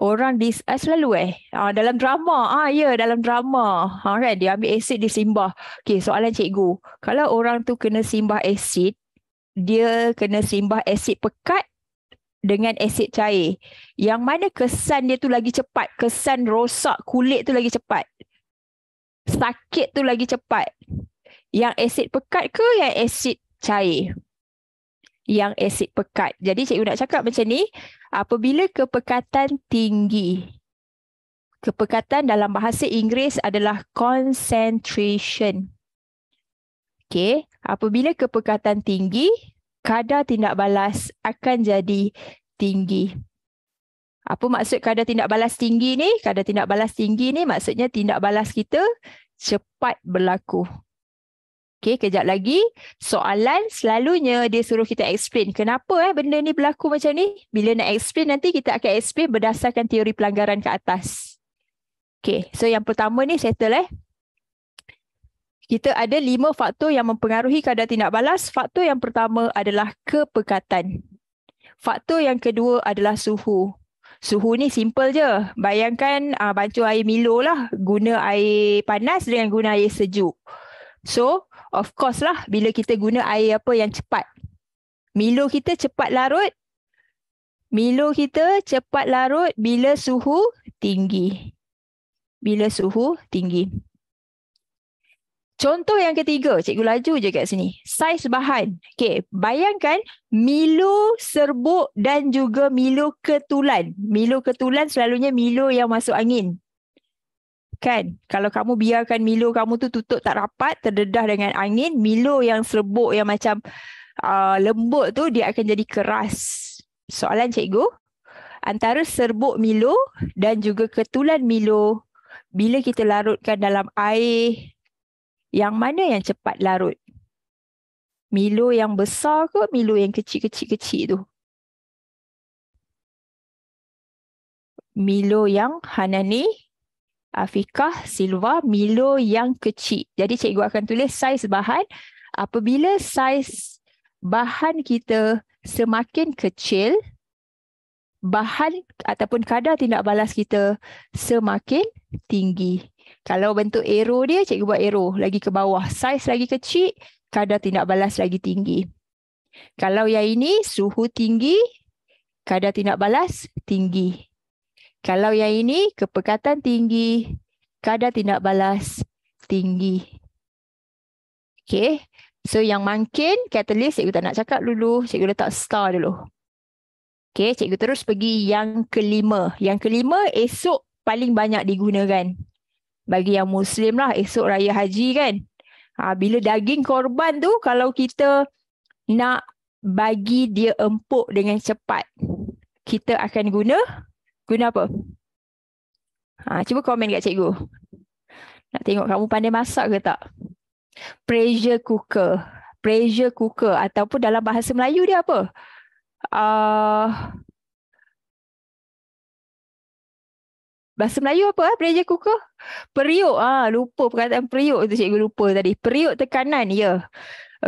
Orang dis uh, selalu eh uh, dalam drama ah uh, ya yeah, dalam drama ha kan dia ambil asid dia simbah. Okey soalan cikgu. Kalau orang tu kena simbah asid dia kena simbah asid pekat dengan asid cair. Yang mana kesan dia tu lagi cepat? Kesan rosak kulit tu lagi cepat. Sakit tu lagi cepat. Yang asid pekat ke yang asid cair? yang asid pekat. Jadi cikgu nak cakap macam ni, apabila kepekatan tinggi, kepekatan dalam bahasa Inggeris adalah concentration. Okey, apabila kepekatan tinggi, kadar tindak balas akan jadi tinggi. Apa maksud kadar tindak balas tinggi ni? Kadar tindak balas tinggi ni maksudnya tindak balas kita cepat berlaku. Okay, kejap lagi. Soalan selalunya dia suruh kita explain. Kenapa eh benda ni berlaku macam ni? Bila nak explain nanti kita akan explain berdasarkan teori pelanggaran ke atas. Okay, so yang pertama ni settle eh. Kita ada lima faktor yang mempengaruhi kadar tindak balas. Faktor yang pertama adalah kepekatan. Faktor yang kedua adalah suhu. Suhu ni simple je. Bayangkan uh, ah, bancuh air milo lah. Guna air panas dengan guna air sejuk. So, Of course lah bila kita guna air apa yang cepat. Milo kita cepat larut. Milo kita cepat larut bila suhu tinggi. Bila suhu tinggi. Contoh yang ketiga, cikgu laju je kat sini. Saiz bahan. Okay, bayangkan milo serbuk dan juga milo ketulan. Milo ketulan selalunya milo yang masuk angin kan kalau kamu biarkan Milo kamu tu tutup tak rapat terdedah dengan angin Milo yang serbuk yang macam uh, lembut tu dia akan jadi keras soalan cikgu antara serbuk Milo dan juga ketulan Milo bila kita larutkan dalam air yang mana yang cepat larut Milo yang besar ke Milo yang kecil-kecil-kecil tu Milo yang Hanani Afiqah, Silva, Milo yang kecil. Jadi cikgu akan tulis saiz bahan. Apabila saiz bahan kita semakin kecil, bahan ataupun kadar tindak balas kita semakin tinggi. Kalau bentuk arrow dia, cikgu buat arrow lagi ke bawah. Saiz lagi kecil, kadar tindak balas lagi tinggi. Kalau yang ini, suhu tinggi, kadar tindak balas tinggi. Kalau yang ini kepekatan tinggi, kadar tindak balas tinggi. Okay. So yang mungkin katalis cikgu tak nak cakap dulu. Cikgu letak star dulu. Okay. Cikgu terus pergi yang kelima. Yang kelima esok paling banyak digunakan. Bagi yang Muslim lah esok raya haji kan. Ha, bila daging korban tu kalau kita nak bagi dia empuk dengan cepat. Kita akan guna Guna apa? Ha, cuba komen kat cikgu. Nak tengok kamu pandai masak ke tak? Pressure cooker. Pressure cooker ataupun dalam bahasa Melayu dia apa? Uh, bahasa Melayu apa eh? pressure cooker? Periuk. Ha, lupa perkataan periuk tu cikgu lupa tadi. Periuk tekanan, ya. Yeah.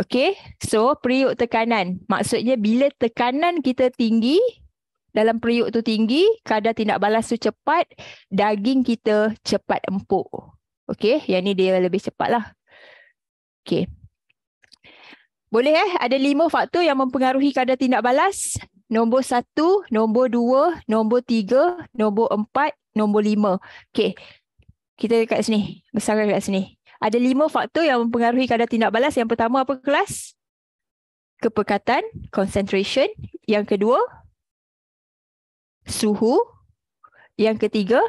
Okay, so periuk tekanan. Maksudnya bila tekanan kita tinggi, dalam periuk tu tinggi, kadar tindak balas tu cepat, daging kita cepat empuk. Okey, yang ni dia lebih cepat lah. Okey. Boleh eh? Ada lima faktor yang mempengaruhi kadar tindak balas. Nombor satu, nombor dua, nombor tiga, nombor empat, nombor lima. Okey. Kita dekat sini. Besarkan dekat sini. Ada lima faktor yang mempengaruhi kadar tindak balas. Yang pertama apa kelas? Kepekatan, concentration. Yang kedua, suhu, yang ketiga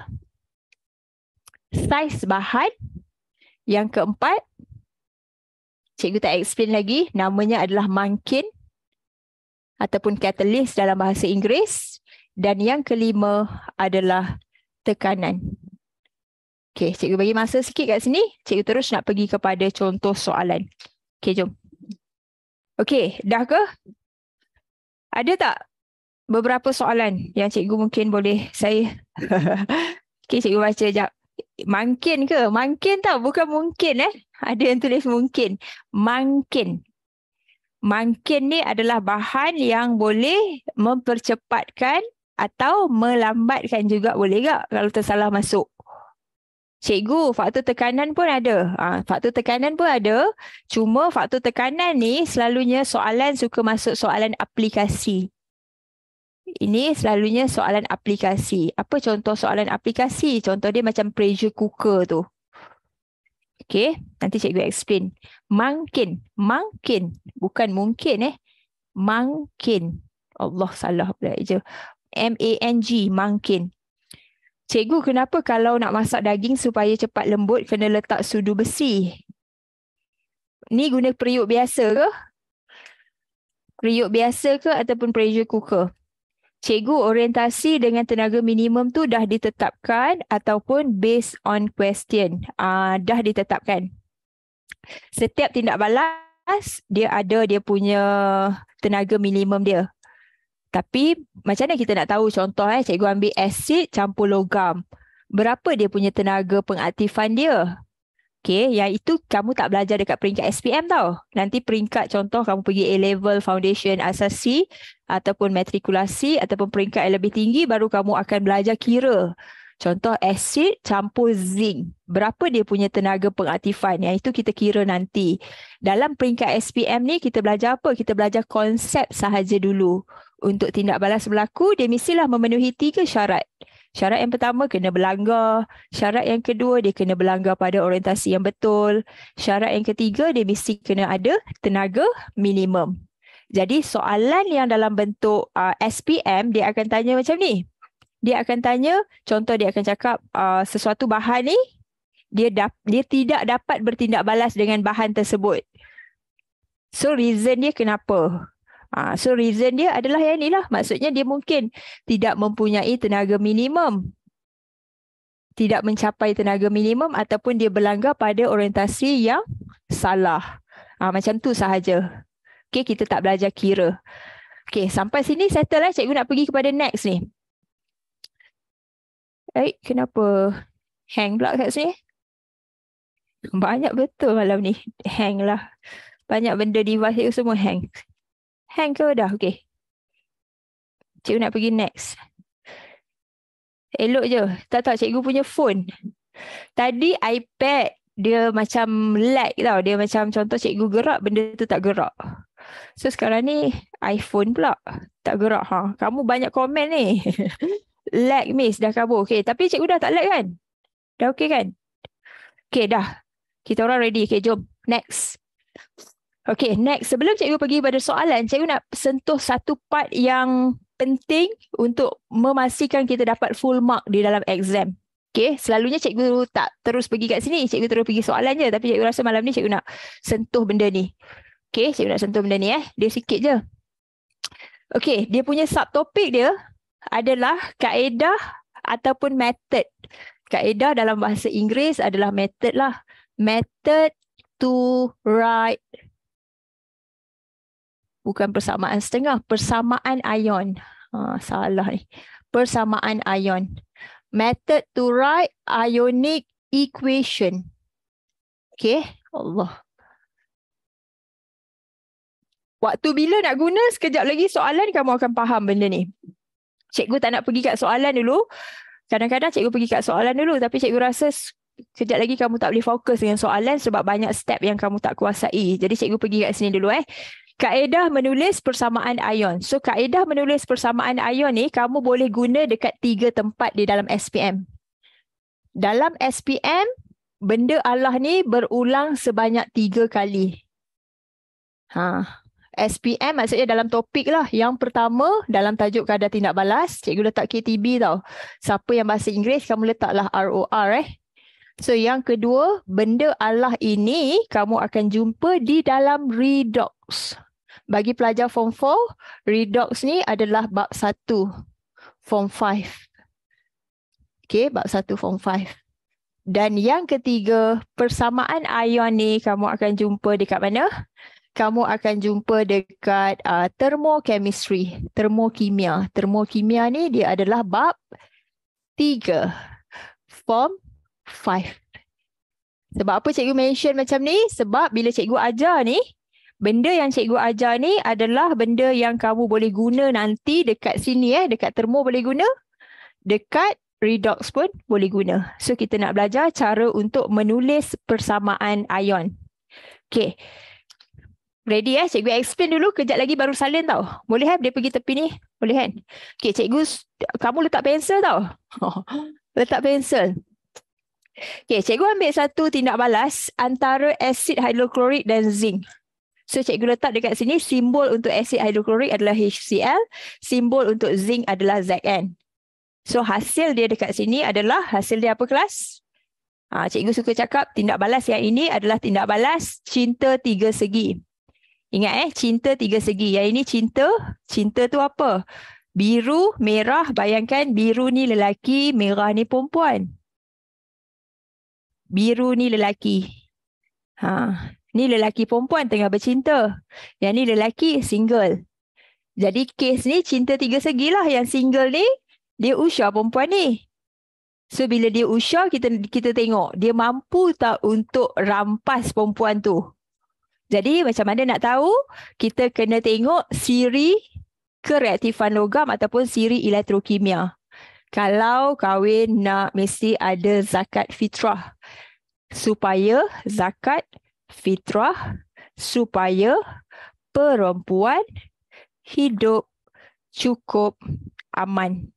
saiz bahan, yang keempat cikgu tak explain lagi namanya adalah mangkin ataupun catalyst dalam bahasa Inggeris dan yang kelima adalah tekanan. Okey, cikgu bagi masa sikit kat sini. Cikgu terus nak pergi kepada contoh soalan. Okey, jom. Okey, dah ke? Ada tak beberapa soalan yang cikgu mungkin boleh saya okay, cikgu baca sekejap. Mungkin ke? Mungkin tak? Bukan mungkin eh. Ada yang tulis mungkin. Mungkin. Mungkin ni adalah bahan yang boleh mempercepatkan atau melambatkan juga boleh tak kalau tersalah masuk. Cikgu, faktor tekanan pun ada. Ha, faktor tekanan pun ada. Cuma faktor tekanan ni selalunya soalan suka masuk soalan aplikasi. Ini selalunya soalan aplikasi. Apa contoh soalan aplikasi? Contoh dia macam pressure cooker tu. Okay, nanti cikgu explain. Mungkin, mungkin. Bukan mungkin eh. Mungkin. Allah salah pula je. M-A-N-G, mungkin. Cikgu kenapa kalau nak masak daging supaya cepat lembut kena letak sudu besi? Ni guna periuk biasa ke? Periuk biasa ke ataupun pressure cooker? cikgu orientasi dengan tenaga minimum tu dah ditetapkan ataupun based on question uh, dah ditetapkan. Setiap tindak balas dia ada dia punya tenaga minimum dia. Tapi macam mana kita nak tahu contoh eh cikgu ambil asid campur logam. Berapa dia punya tenaga pengaktifan dia? okay, yang itu kamu tak belajar dekat peringkat SPM tau. Nanti peringkat contoh kamu pergi A-level foundation asasi ataupun matrikulasi ataupun peringkat yang lebih tinggi baru kamu akan belajar kira. Contoh asid campur zinc. Berapa dia punya tenaga pengaktifan? Yang itu kita kira nanti. Dalam peringkat SPM ni kita belajar apa? Kita belajar konsep sahaja dulu. Untuk tindak balas berlaku, dia mestilah memenuhi tiga syarat. Syarat yang pertama kena berlanggar. Syarat yang kedua dia kena berlanggar pada orientasi yang betul. Syarat yang ketiga dia mesti kena ada tenaga minimum. Jadi soalan yang dalam bentuk uh, SPM dia akan tanya macam ni. Dia akan tanya contoh dia akan cakap uh, sesuatu bahan ni dia da- dia tidak dapat bertindak balas dengan bahan tersebut. So reason dia kenapa? Uh, so reason dia adalah yang inilah. Maksudnya dia mungkin tidak mempunyai tenaga minimum. Tidak mencapai tenaga minimum ataupun dia berlanggar pada orientasi yang salah. Uh, macam tu sahaja. Okay, kita tak belajar kira. Okay, sampai sini settle lah. Cikgu nak pergi kepada next ni. Eh, kenapa hang pula kat sini? Banyak betul malam ni. Hang lah. Banyak benda device itu semua hang. Hang ke dah? Okay. Cikgu nak pergi next. Elok je. Tak tahu cikgu punya phone. Tadi iPad dia macam lag tau. Dia macam contoh cikgu gerak benda tu tak gerak. So sekarang ni iPhone pula tak gerak. Ha? Kamu banyak komen ni. lag miss dah kabur. Okay. Tapi cikgu dah tak lag kan? Dah okay kan? Okay dah. Kita orang ready. Okay jom. Next. Okay, next. Sebelum cikgu pergi pada soalan, cikgu nak sentuh satu part yang penting untuk memastikan kita dapat full mark di dalam exam. Okay, selalunya cikgu tak terus pergi kat sini, cikgu terus pergi soalan je. Tapi cikgu rasa malam ni cikgu nak sentuh benda ni. Okay, cikgu nak sentuh benda ni eh. Dia sikit je. Okay, dia punya subtopik dia adalah kaedah ataupun method. Kaedah dalam bahasa Inggeris adalah method lah. Method to write bukan persamaan setengah persamaan ion ha, salah ni persamaan ion method to write ionic equation okey Allah waktu bila nak guna sekejap lagi soalan kamu akan faham benda ni cikgu tak nak pergi kat soalan dulu kadang-kadang cikgu pergi kat soalan dulu tapi cikgu rasa Sekejap lagi kamu tak boleh fokus dengan soalan sebab banyak step yang kamu tak kuasai. Jadi cikgu pergi kat sini dulu eh kaedah menulis persamaan ion. So kaedah menulis persamaan ion ni kamu boleh guna dekat tiga tempat di dalam SPM. Dalam SPM, benda Allah ni berulang sebanyak tiga kali. Ha. SPM maksudnya dalam topik lah. Yang pertama dalam tajuk kadar tindak balas, cikgu letak KTB tau. Siapa yang bahasa Inggeris kamu letaklah ROR eh. So yang kedua, benda Allah ini kamu akan jumpa di dalam redox bagi pelajar form 4 redox ni adalah bab 1 form 5 okey bab 1 form 5 dan yang ketiga persamaan ion ni kamu akan jumpa dekat mana kamu akan jumpa dekat uh, thermochemistry termokimia termokimia ni dia adalah bab 3 form 5 Sebab apa cikgu mention macam ni? Sebab bila cikgu ajar ni, benda yang cikgu ajar ni adalah benda yang kamu boleh guna nanti dekat sini eh dekat termo boleh guna dekat redox pun boleh guna so kita nak belajar cara untuk menulis persamaan ion Okay, ready eh cikgu explain dulu kejap lagi baru salin tau boleh eh dia pergi tepi ni boleh kan Okay, cikgu kamu letak pensel tau letak pensel Okay, cikgu ambil satu tindak balas antara asid hidroklorik dan zinc. So cikgu letak dekat sini simbol untuk asid hidroklorik adalah HCl, simbol untuk zinc adalah Zn. So hasil dia dekat sini adalah hasil dia apa kelas? Ha, cikgu suka cakap tindak balas yang ini adalah tindak balas cinta tiga segi. Ingat eh, cinta tiga segi. Yang ini cinta, cinta tu apa? Biru, merah, bayangkan biru ni lelaki, merah ni perempuan. Biru ni lelaki. Ha, Ni lelaki perempuan tengah bercinta. Yang ni lelaki single. Jadi kes ni cinta tiga segi lah. Yang single ni, dia usha perempuan ni. So bila dia usha, kita kita tengok. Dia mampu tak untuk rampas perempuan tu. Jadi macam mana nak tahu? Kita kena tengok siri kereaktifan logam ataupun siri elektrokimia. Kalau kahwin nak mesti ada zakat fitrah supaya zakat fitrah supaya perempuan hidup cukup aman.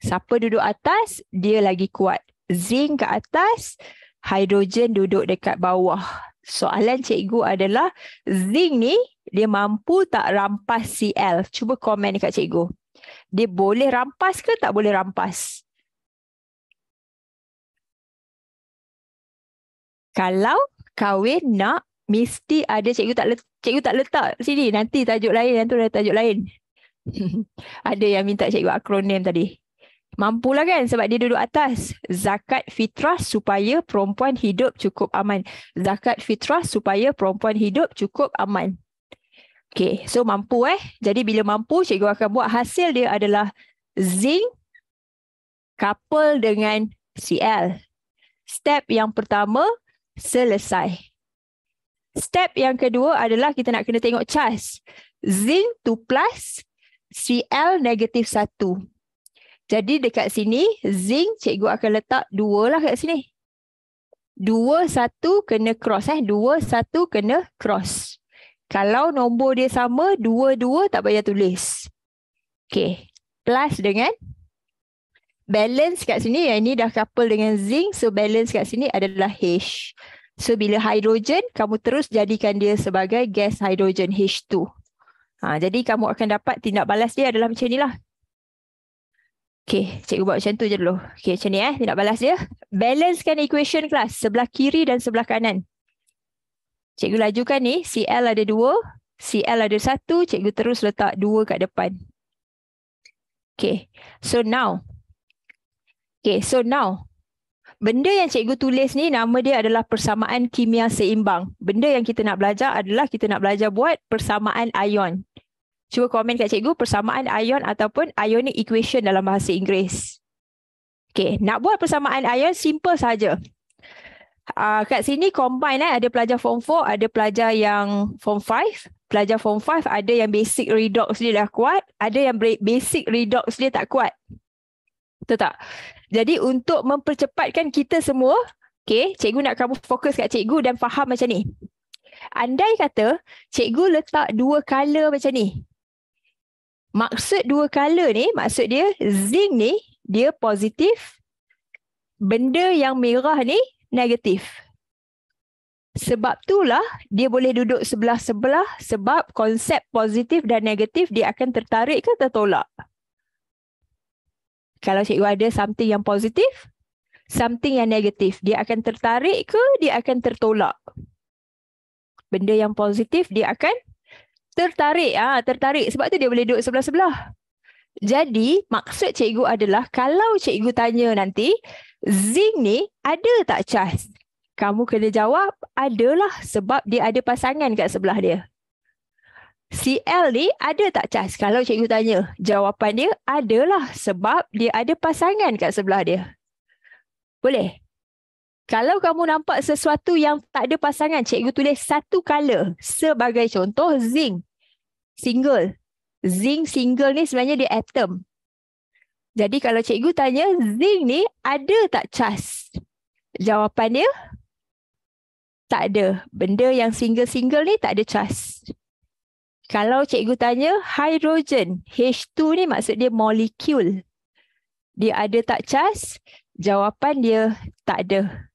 Siapa duduk atas, dia lagi kuat. Zinc ke atas, hidrogen duduk dekat bawah. Soalan cikgu adalah zinc ni dia mampu tak rampas Cl? Cuba komen dekat cikgu. Dia boleh rampas ke tak boleh rampas? kalau kahwin nak mesti ada cikgu tak letak, cikgu tak letak sini nanti tajuk lain nanti ada tajuk lain ada yang minta cikgu akronim tadi Mampulah kan sebab dia duduk atas. Zakat fitrah supaya perempuan hidup cukup aman. Zakat fitrah supaya perempuan hidup cukup aman. Okay, so mampu eh. Jadi bila mampu, cikgu akan buat hasil dia adalah zinc couple dengan CL. Step yang pertama, selesai. Step yang kedua adalah kita nak kena tengok charge. Zinc 2 plus Cl negatif 1. Jadi dekat sini zinc cikgu akan letak 2 lah kat sini. 2, 1 kena cross eh. 2, 1 kena cross. Kalau nombor dia sama 2, 2 tak payah tulis. Okay. Plus dengan balance kat sini yang ni dah couple dengan zinc so balance kat sini adalah H. So bila hidrogen kamu terus jadikan dia sebagai gas hidrogen H2. Ha, jadi kamu akan dapat tindak balas dia adalah macam inilah. Okey, cikgu buat macam tu je dulu. Okey, macam ni eh, tindak balas dia. Balancekan equation kelas sebelah kiri dan sebelah kanan. Cikgu lajukan ni, Cl ada dua, Cl ada satu, cikgu terus letak dua kat depan. Okay, so now Okay, so now. Benda yang cikgu tulis ni nama dia adalah persamaan kimia seimbang. Benda yang kita nak belajar adalah kita nak belajar buat persamaan ion. Cuba komen kat cikgu persamaan ion ataupun ionic equation dalam bahasa Inggeris. Okay, nak buat persamaan ion simple saja. Uh, kat sini combine eh, ada pelajar form 4, ada pelajar yang form 5. Pelajar form 5 ada yang basic redox dia dah kuat, ada yang basic redox dia tak kuat. Betul tak? Jadi untuk mempercepatkan kita semua, okay, cikgu nak kamu fokus kat cikgu dan faham macam ni. Andai kata cikgu letak dua color macam ni. Maksud dua color ni, maksud dia zinc ni dia positif, benda yang merah ni negatif. Sebab itulah dia boleh duduk sebelah-sebelah sebab konsep positif dan negatif dia akan tertarik ke tertolak. Kalau cikgu ada something yang positif, something yang negatif, dia akan tertarik ke dia akan tertolak? Benda yang positif dia akan tertarik. Ah, ha, tertarik. Sebab tu dia boleh duduk sebelah-sebelah. Jadi, maksud cikgu adalah kalau cikgu tanya nanti, zinc ni ada tak cas? Kamu kena jawab, adalah sebab dia ada pasangan kat sebelah dia. CL ni ada tak cas? Kalau cikgu tanya, jawapan dia adalah sebab dia ada pasangan kat sebelah dia. Boleh? Kalau kamu nampak sesuatu yang tak ada pasangan, cikgu tulis satu color. Sebagai contoh, zinc. Single. Zinc single ni sebenarnya dia atom. Jadi kalau cikgu tanya, zinc ni ada tak cas? Jawapan dia, tak ada. Benda yang single-single ni tak ada cas. Kalau cikgu tanya hydrogen, H2 ni maksud dia molekul. Dia ada tak cas? Jawapan dia tak ada.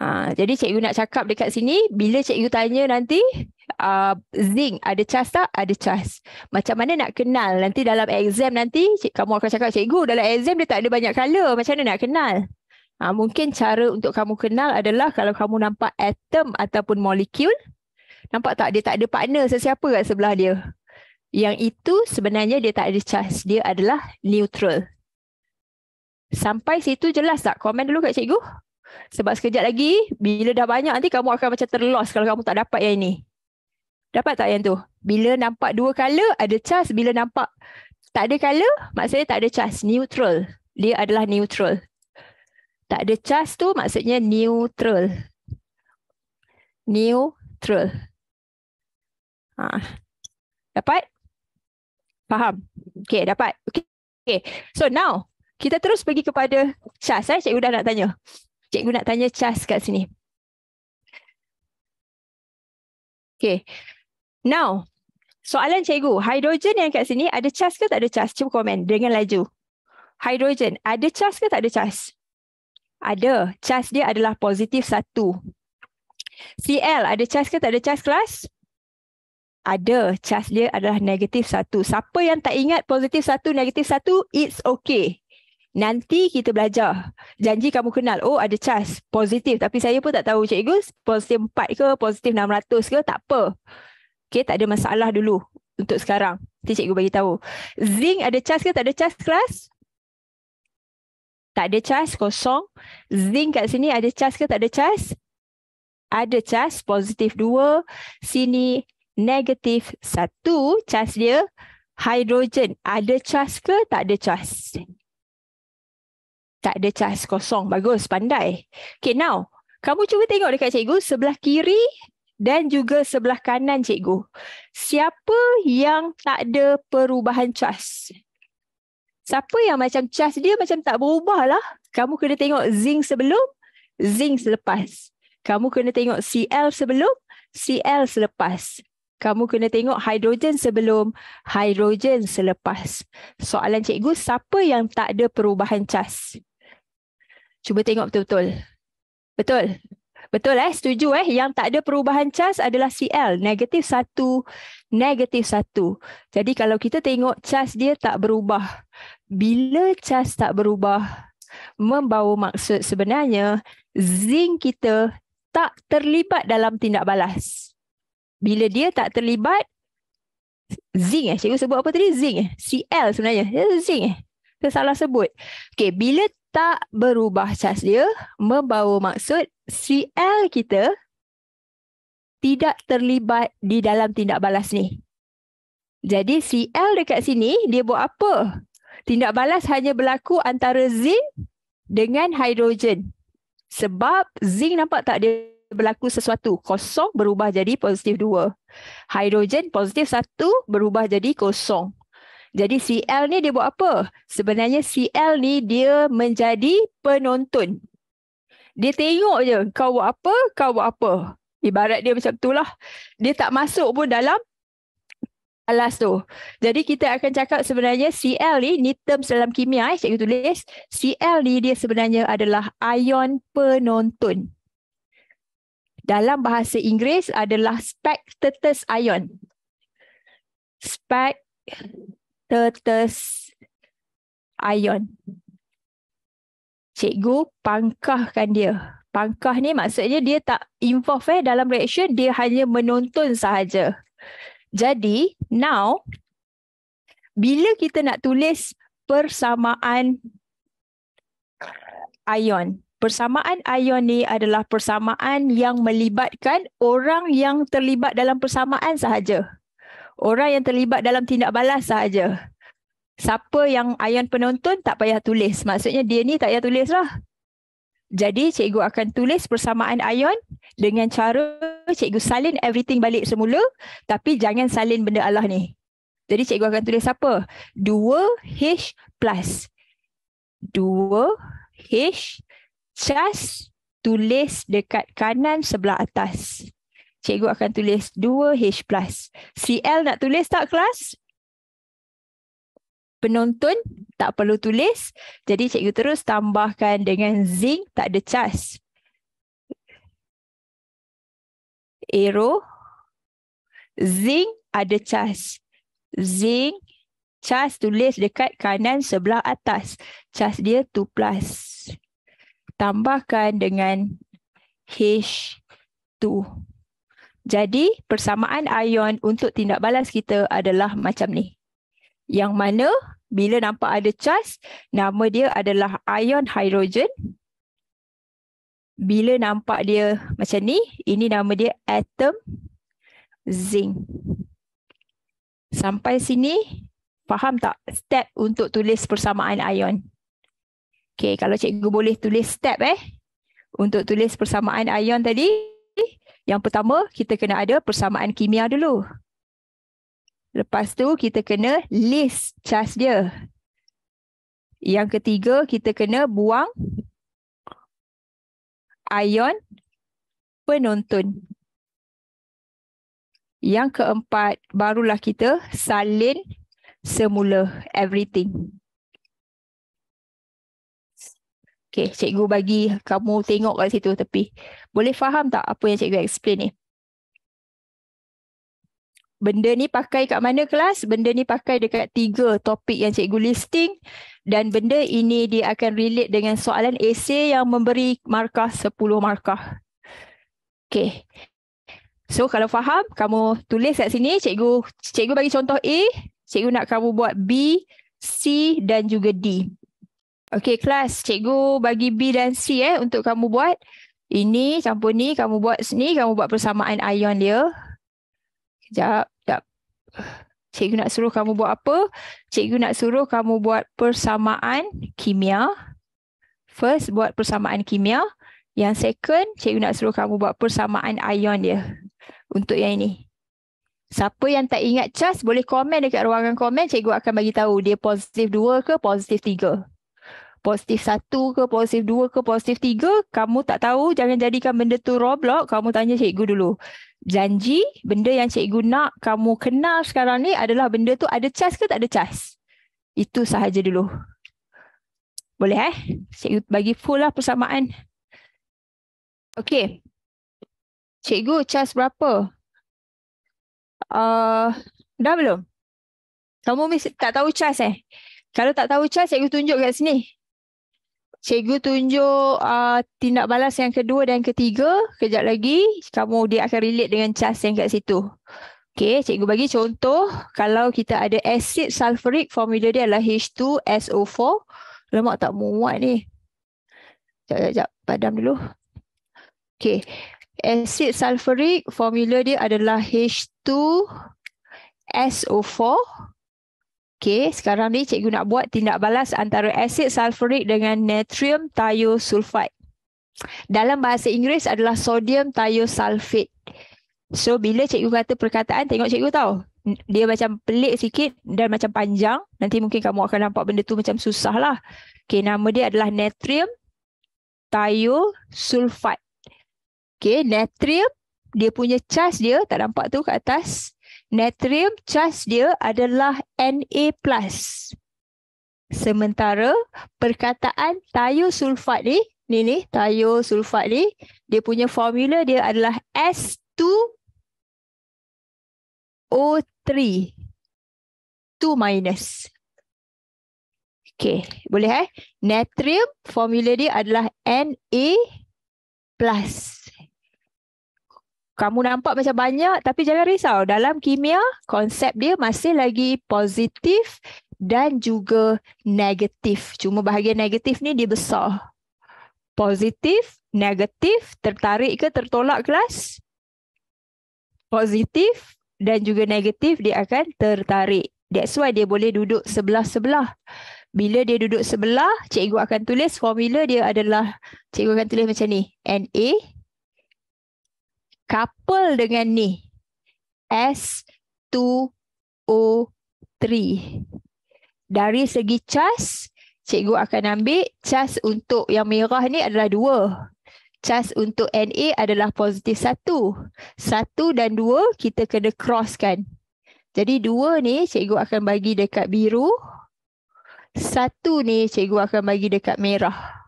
Ha, jadi cikgu nak cakap dekat sini, bila cikgu tanya nanti uh, zinc ada cas tak? Ada cas. Macam mana nak kenal? Nanti dalam exam nanti cik, kamu akan cakap cikgu dalam exam dia tak ada banyak color. Macam mana nak kenal? Ha, mungkin cara untuk kamu kenal adalah kalau kamu nampak atom ataupun molekul. Nampak tak? Dia tak ada partner sesiapa kat sebelah dia. Yang itu sebenarnya dia tak ada charge. Dia adalah neutral. Sampai situ jelas tak? Komen dulu kat cikgu. Sebab sekejap lagi, bila dah banyak nanti kamu akan macam terlost kalau kamu tak dapat yang ini. Dapat tak yang tu? Bila nampak dua color, ada charge. Bila nampak tak ada color, maksudnya tak ada charge. Neutral. Dia adalah neutral. Tak ada charge tu maksudnya neutral. Neutral. Ha. Dapat? Faham? Okay, dapat. Okay. okay. So now, kita terus pergi kepada Chas. Eh? Cikgu dah nak tanya. Cikgu nak tanya Chas kat sini. Okay. Now, soalan cikgu. Hydrogen yang kat sini, ada cas ke tak ada cas? Cuba komen dengan laju. Hydrogen, ada cas ke tak ada cas? Ada. Cas dia adalah positif satu. CL, ada cas ke tak ada cas kelas? ada charge dia adalah negatif satu. Siapa yang tak ingat positif satu, negatif satu, it's okay. Nanti kita belajar. Janji kamu kenal, oh ada charge positif. Tapi saya pun tak tahu cikgu positif empat ke, positif enam ratus ke, tak apa. Okay, tak ada masalah dulu untuk sekarang. Nanti cikgu bagi tahu. Zinc ada charge ke, tak ada charge kelas? Tak ada charge, kosong. Zinc kat sini ada charge ke, tak ada charge? Ada charge, positif dua Sini negatif satu charge dia hidrogen. Ada charge ke tak ada charge? Tak ada charge kosong. Bagus, pandai. Okay, now. Kamu cuba tengok dekat cikgu sebelah kiri dan juga sebelah kanan cikgu. Siapa yang tak ada perubahan charge? Siapa yang macam charge dia macam tak berubah lah. Kamu kena tengok zinc sebelum, zinc selepas. Kamu kena tengok Cl sebelum, Cl selepas kamu kena tengok hidrogen sebelum hidrogen selepas. Soalan cikgu siapa yang tak ada perubahan cas? Cuba tengok betul-betul. Betul. Betul eh setuju eh yang tak ada perubahan cas adalah Cl negatif satu, negatif satu. Jadi kalau kita tengok cas dia tak berubah. Bila cas tak berubah membawa maksud sebenarnya zinc kita tak terlibat dalam tindak balas bila dia tak terlibat zinc eh cikgu sebut apa tadi zinc eh Cl sebenarnya dia zinc eh saya salah sebut okey bila tak berubah charge dia membawa maksud Cl kita tidak terlibat di dalam tindak balas ni jadi Cl dekat sini dia buat apa tindak balas hanya berlaku antara zinc dengan hidrogen sebab zinc nampak tak dia berlaku sesuatu. Kosong berubah jadi positif 2. Hidrogen positif 1 berubah jadi kosong. Jadi Cl ni dia buat apa? Sebenarnya Cl ni dia menjadi penonton. Dia tengok je kau buat apa, kau buat apa. Ibarat dia macam tu lah. Dia tak masuk pun dalam alas tu. Jadi kita akan cakap sebenarnya Cl ni, ni terms dalam kimia eh cikgu tulis. Cl ni dia sebenarnya adalah ion penonton dalam bahasa Inggeris adalah spectatus ion. Spectatus ion. Cikgu pangkahkan dia. Pangkah ni maksudnya dia tak involve eh dalam reaction, dia hanya menonton sahaja. Jadi, now bila kita nak tulis persamaan ion Persamaan ion ni adalah persamaan yang melibatkan orang yang terlibat dalam persamaan sahaja. Orang yang terlibat dalam tindak balas sahaja. Siapa yang ion penonton tak payah tulis. Maksudnya dia ni tak payah tulis lah. Jadi cikgu akan tulis persamaan ion dengan cara cikgu salin everything balik semula tapi jangan salin benda Allah ni. Jadi cikgu akan tulis apa? 2H plus. 2H cas tulis dekat kanan sebelah atas. Cikgu akan tulis 2H+. CL nak tulis tak kelas? Penonton tak perlu tulis. Jadi cikgu terus tambahkan dengan zinc tak ada cas. Aero. Zinc ada cas. Zinc. Cas tulis dekat kanan sebelah atas. Cas dia 2 plus tambahkan dengan H2. Jadi persamaan ion untuk tindak balas kita adalah macam ni. Yang mana bila nampak ada charge, nama dia adalah ion hidrogen. Bila nampak dia macam ni, ini nama dia atom zinc. Sampai sini, faham tak step untuk tulis persamaan ion? Okay, kalau cikgu boleh tulis step eh untuk tulis persamaan ion tadi. Yang pertama, kita kena ada persamaan kimia dulu. Lepas tu kita kena list charge dia. Yang ketiga, kita kena buang ion penonton. Yang keempat, barulah kita salin semula everything. Okay, cikgu bagi kamu tengok kat situ tepi. Boleh faham tak apa yang cikgu explain ni? Benda ni pakai kat mana kelas? Benda ni pakai dekat tiga topik yang cikgu listing dan benda ini dia akan relate dengan soalan esay yang memberi markah 10 markah. Okay. So kalau faham, kamu tulis kat sini. Cikgu cikgu bagi contoh A. Cikgu nak kamu buat B, C dan juga D. Okay kelas, cikgu bagi B dan C eh untuk kamu buat. Ini campur ni, kamu buat sini, kamu buat persamaan ion dia. Sekejap, sekejap. Cikgu nak suruh kamu buat apa? Cikgu nak suruh kamu buat persamaan kimia. First, buat persamaan kimia. Yang second, cikgu nak suruh kamu buat persamaan ion dia. Untuk yang ini. Siapa yang tak ingat cas, boleh komen dekat ruangan komen. Cikgu akan bagi tahu dia positif 2 ke positif 3 positif satu ke, positif dua ke, positif tiga, kamu tak tahu, jangan jadikan benda tu roblox, kamu tanya cikgu dulu. Janji, benda yang cikgu nak kamu kenal sekarang ni adalah benda tu ada cas ke tak ada cas? Itu sahaja dulu. Boleh eh? Cikgu bagi full lah persamaan. Okay. Cikgu, cas berapa? Uh, dah belum? Kamu mesti tak tahu cas eh? Kalau tak tahu cas, cikgu tunjuk kat sini. Cikgu tunjuk uh, tindak balas yang kedua dan ketiga. Kejap lagi, kamu dia akan relate dengan cas yang kat situ. Okey, cikgu bagi contoh. Kalau kita ada asid sulfuric, formula dia adalah H2SO4. Lemak tak muat ni. Sekejap, sekejap. Padam dulu. Okey. Asid sulfuric, formula dia adalah H2SO4. Okay, sekarang ni cikgu nak buat tindak balas antara asid sulfurik dengan natrium thiosulfide. Dalam bahasa Inggeris adalah sodium thiosulfate. So, bila cikgu kata perkataan, tengok cikgu tahu. Dia macam pelik sikit dan macam panjang. Nanti mungkin kamu akan nampak benda tu macam susah lah. Okay, nama dia adalah natrium thiosulfide. Okay, natrium dia punya charge dia, tak nampak tu kat atas natrium charge dia adalah Na+. Sementara perkataan thiosulfat ni, ni ni thiosulfat ni, dia punya formula dia adalah S2O3. 2 minus. Okay, boleh eh? Natrium formula dia adalah Na plus kamu nampak macam banyak tapi jangan risau dalam kimia konsep dia masih lagi positif dan juga negatif cuma bahagian negatif ni dia besar positif negatif tertarik ke tertolak kelas positif dan juga negatif dia akan tertarik that's why dia boleh duduk sebelah-sebelah bila dia duduk sebelah, cikgu akan tulis formula dia adalah cikgu akan tulis macam ni. NA couple dengan ni. S, 2, O, 3. Dari segi cas, cikgu akan ambil cas untuk yang merah ni adalah dua Cas untuk NA adalah positif satu satu dan dua kita kena cross kan Jadi dua ni cikgu akan bagi dekat biru. satu ni cikgu akan bagi dekat merah.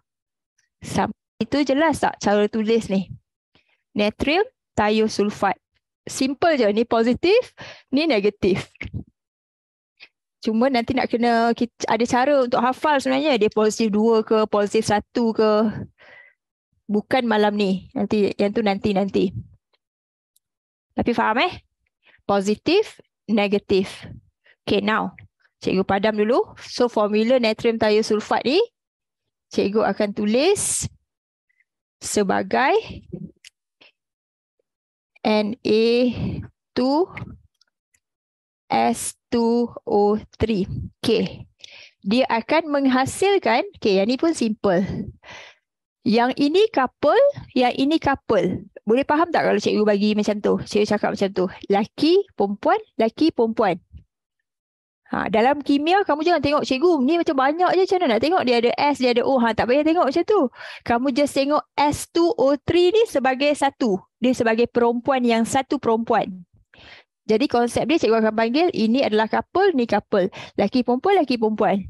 Sampai itu jelas tak cara tulis ni? Natrium thiosulfat. Simple je, ni positif, ni negatif. Cuma nanti nak kena ada cara untuk hafal sebenarnya dia positif 2 ke positif 1 ke bukan malam ni. Nanti yang tu nanti nanti. Tapi faham eh? Positif, negatif. Okay now. Cikgu padam dulu. So formula natrium thiosulfat ni cikgu akan tulis sebagai Na2 e S2O3. Okay. Dia akan menghasilkan, okay yang ni pun simple. Yang ini couple, yang ini couple. Boleh faham tak kalau cikgu bagi macam tu? Cikgu cakap macam tu. Laki, perempuan, laki, perempuan. Ha, dalam kimia kamu jangan tengok cikgu ni macam banyak je macam mana nak tengok dia ada S dia ada O ha, tak payah tengok macam tu. Kamu just tengok S2O3 ni sebagai satu dia sebagai perempuan yang satu perempuan. Jadi konsep dia cikgu akan panggil ini adalah couple, ni couple. Laki perempuan, laki perempuan.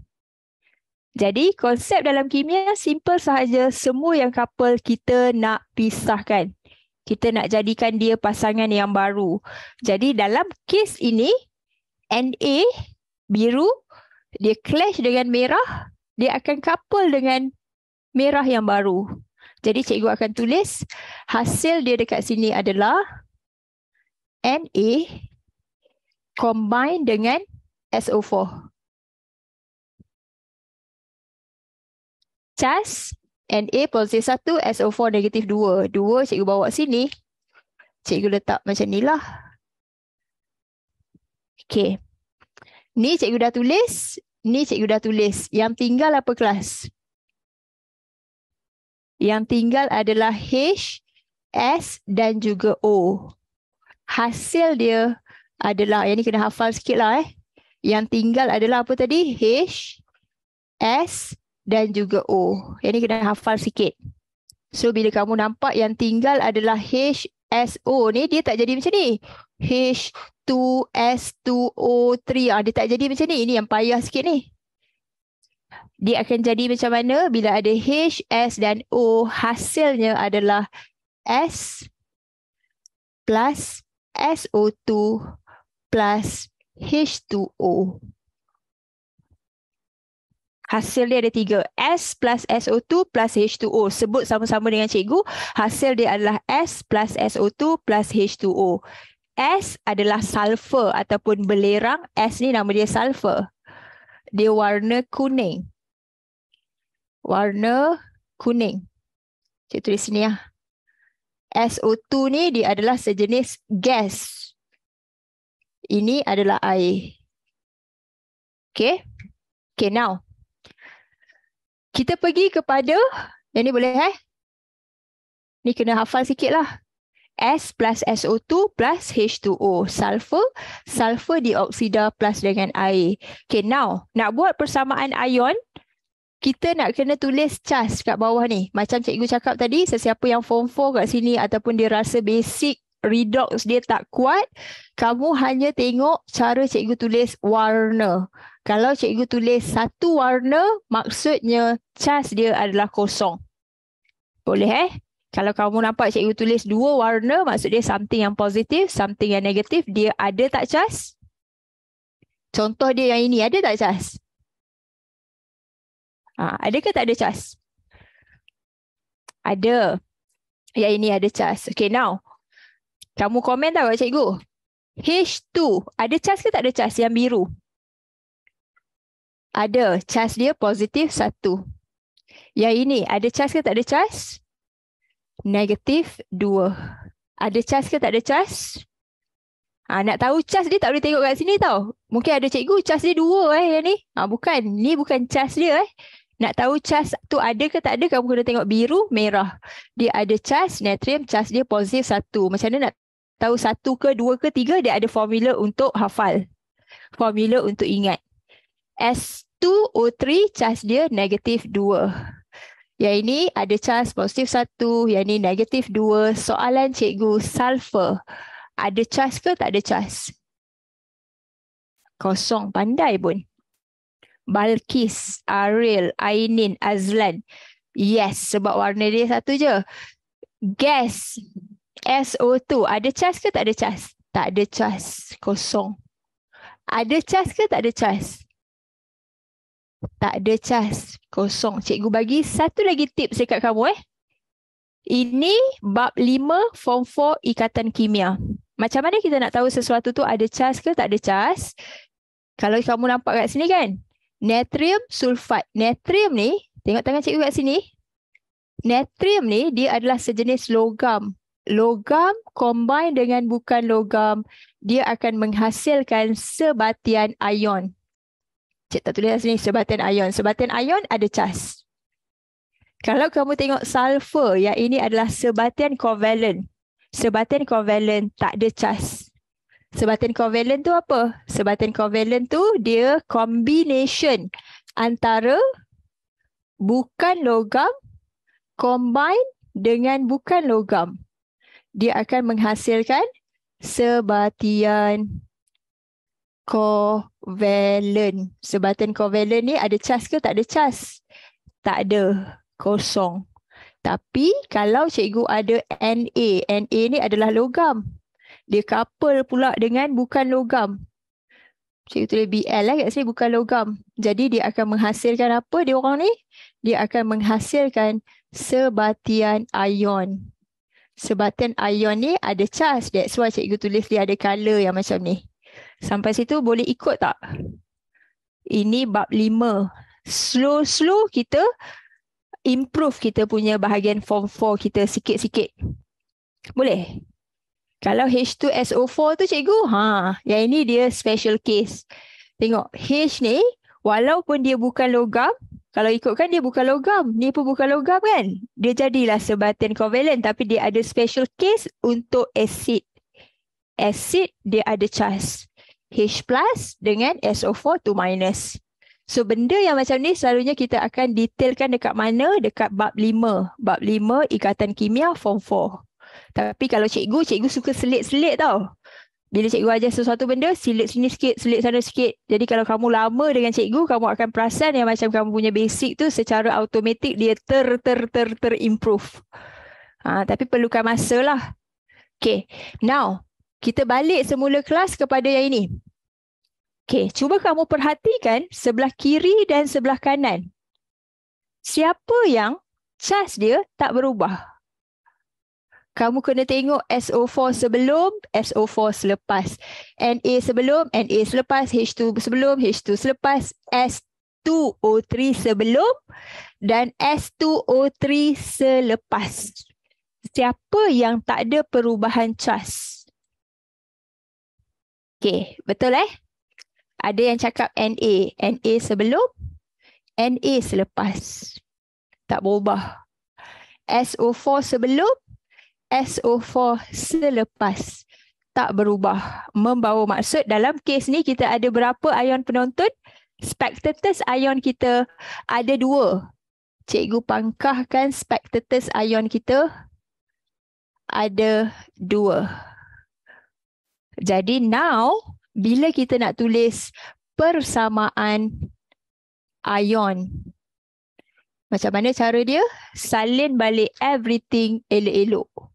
Jadi konsep dalam kimia simple sahaja semua yang couple kita nak pisahkan. Kita nak jadikan dia pasangan yang baru. Jadi dalam kes ini NA biru dia clash dengan merah, dia akan couple dengan merah yang baru. Jadi cikgu akan tulis hasil dia dekat sini adalah Na combine dengan SO4. Cas Na positif 1, SO4 negatif 2. 2 cikgu bawa sini. Cikgu letak macam ni lah. Okay. Ni cikgu dah tulis. Ni cikgu dah tulis. Yang tinggal apa kelas? Yang tinggal adalah H, S dan juga O. Hasil dia adalah, yang ni kena hafal sikit lah eh. Yang tinggal adalah apa tadi? H, S dan juga O. Yang ni kena hafal sikit. So bila kamu nampak yang tinggal adalah H, S, O ni dia tak jadi macam ni. H, 2, S, 2, O, 3. Ha, ah, dia tak jadi macam ni. Ini yang payah sikit ni dia akan jadi macam mana bila ada H, S dan O hasilnya adalah S plus SO2 plus H2O. Hasil dia ada tiga. S plus SO2 plus H2O. Sebut sama-sama dengan cikgu. Hasil dia adalah S plus SO2 plus H2O. S adalah sulfur ataupun belerang. S ni nama dia sulfur. Dia warna kuning warna kuning. Cik tulis sini lah. SO2 ni dia adalah sejenis gas. Ini adalah air. Okay. Okay now. Kita pergi kepada. Yang ni boleh eh. Ni kena hafal sikit lah. S plus SO2 plus H2O. Sulfur. Sulfur dioksida plus dengan air. Okay now. Nak buat persamaan ion kita nak kena tulis cas kat bawah ni. Macam cikgu cakap tadi, sesiapa yang form 4 kat sini ataupun dia rasa basic redox dia tak kuat, kamu hanya tengok cara cikgu tulis warna. Kalau cikgu tulis satu warna, maksudnya cas dia adalah kosong. Boleh eh? Kalau kamu nampak cikgu tulis dua warna, maksud dia something yang positif, something yang negatif, dia ada tak cas? Contoh dia yang ini, ada tak cas? Ha, ada ke tak ada cas? Ada. Ya ini ada cas. Okay now. Kamu komen tak cikgu? H2. Ada cas ke tak ada cas yang biru? Ada. Cas dia positif satu. Ya ini ada cas ke tak ada cas? Negatif dua. Ada cas ke tak ada cas? Ha, nak tahu cas dia tak boleh tengok kat sini tau. Mungkin ada cikgu cas dia dua eh yang ni. Ha, bukan. Ni bukan cas dia eh. Nak tahu cas tu ada ke tak ada, kamu kena tengok biru, merah. Dia ada cas, natrium, cas dia positif satu. Macam mana nak tahu satu ke dua ke tiga, dia ada formula untuk hafal. Formula untuk ingat. S2O3, cas dia negatif dua. Yang ini ada cas positif satu, yang ini negatif dua. Soalan cikgu, sulfur. Ada cas ke tak ada cas? Kosong, pandai pun. Balkis, Ariel, Ainin, Azlan. Yes, sebab warna dia satu je. Gas, SO2. Ada cas ke tak ada cas? Tak ada cas, kosong. Ada cas ke tak ada cas? Tak ada cas, kosong. Cikgu bagi satu lagi tips dekat kamu eh. Ini bab 5 form 4 ikatan kimia. Macam mana kita nak tahu sesuatu tu ada cas ke tak ada cas? Kalau kamu nampak kat sini kan, Natrium sulfat. Natrium ni, tengok tangan cikgu kat sini. Natrium ni dia adalah sejenis logam. Logam combine dengan bukan logam, dia akan menghasilkan sebatian ion. Cik tak tulis sini, sebatian ion. Sebatian ion ada cas. Kalau kamu tengok sulfur, yang ini adalah sebatian kovalen Sebatian kovalen tak ada cas. Sebatin covalent tu apa? Sebatin covalent tu dia combination antara bukan logam combine dengan bukan logam. Dia akan menghasilkan sebatian covalent. Sebatian covalent ni ada cas ke tak ada cas? Tak ada. Kosong. Tapi kalau cikgu ada NA, NA ni adalah logam dia couple pula dengan bukan logam. Cikgu tulis BL lah kat sini bukan logam. Jadi dia akan menghasilkan apa dia orang ni? Dia akan menghasilkan sebatian ion. Sebatian ion ni ada charge. That's why cikgu tulis dia ada color yang macam ni. Sampai situ boleh ikut tak? Ini bab lima. Slow-slow kita improve kita punya bahagian form 4 kita sikit-sikit. Boleh? Kalau H2SO4 tu cikgu, ha, yang ini dia special case. Tengok H ni walaupun dia bukan logam, kalau ikutkan dia bukan logam. Ni pun bukan logam kan? Dia jadilah sebatin covalent tapi dia ada special case untuk acid. Acid dia ada charge H plus dengan SO4 2 minus. So benda yang macam ni selalunya kita akan detailkan dekat mana? Dekat bab 5. Bab 5 ikatan kimia form 4. Tapi kalau cikgu, cikgu suka selit-selit tau. Bila cikgu ajar sesuatu benda, selit sini sikit, selit sana sikit. Jadi kalau kamu lama dengan cikgu, kamu akan perasan yang macam kamu punya basic tu secara automatik dia ter ter ter ter improve. Ha, tapi perlukan masa lah. Okay, now kita balik semula kelas kepada yang ini. Okay, cuba kamu perhatikan sebelah kiri dan sebelah kanan. Siapa yang charge dia tak berubah? kamu kena tengok SO4 sebelum, SO4 selepas. NA sebelum, NA selepas, H2 sebelum, H2 selepas, S2O3 sebelum dan S2O3 selepas. Siapa yang tak ada perubahan cas? Okey, betul eh? Ada yang cakap NA, NA sebelum, NA selepas. Tak berubah. SO4 sebelum, SO4 selepas tak berubah membawa maksud dalam kes ni kita ada berapa ion penonton spectators ion kita ada dua cikgu pangkahkan spectators ion kita ada dua jadi now bila kita nak tulis persamaan ion macam mana cara dia salin balik everything elok-elok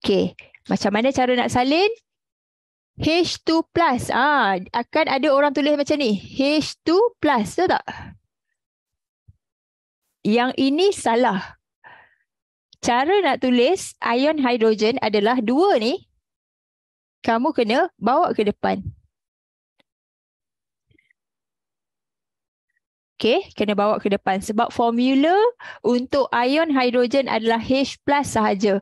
Okay, macam mana cara nak salin? H2 plus. Ah, akan ada orang tulis macam ni. H2 plus, tahu tak? Yang ini salah. Cara nak tulis ion hidrogen adalah dua ni. Kamu kena bawa ke depan. Okay, kena bawa ke depan. Sebab formula untuk ion hidrogen adalah H plus sahaja.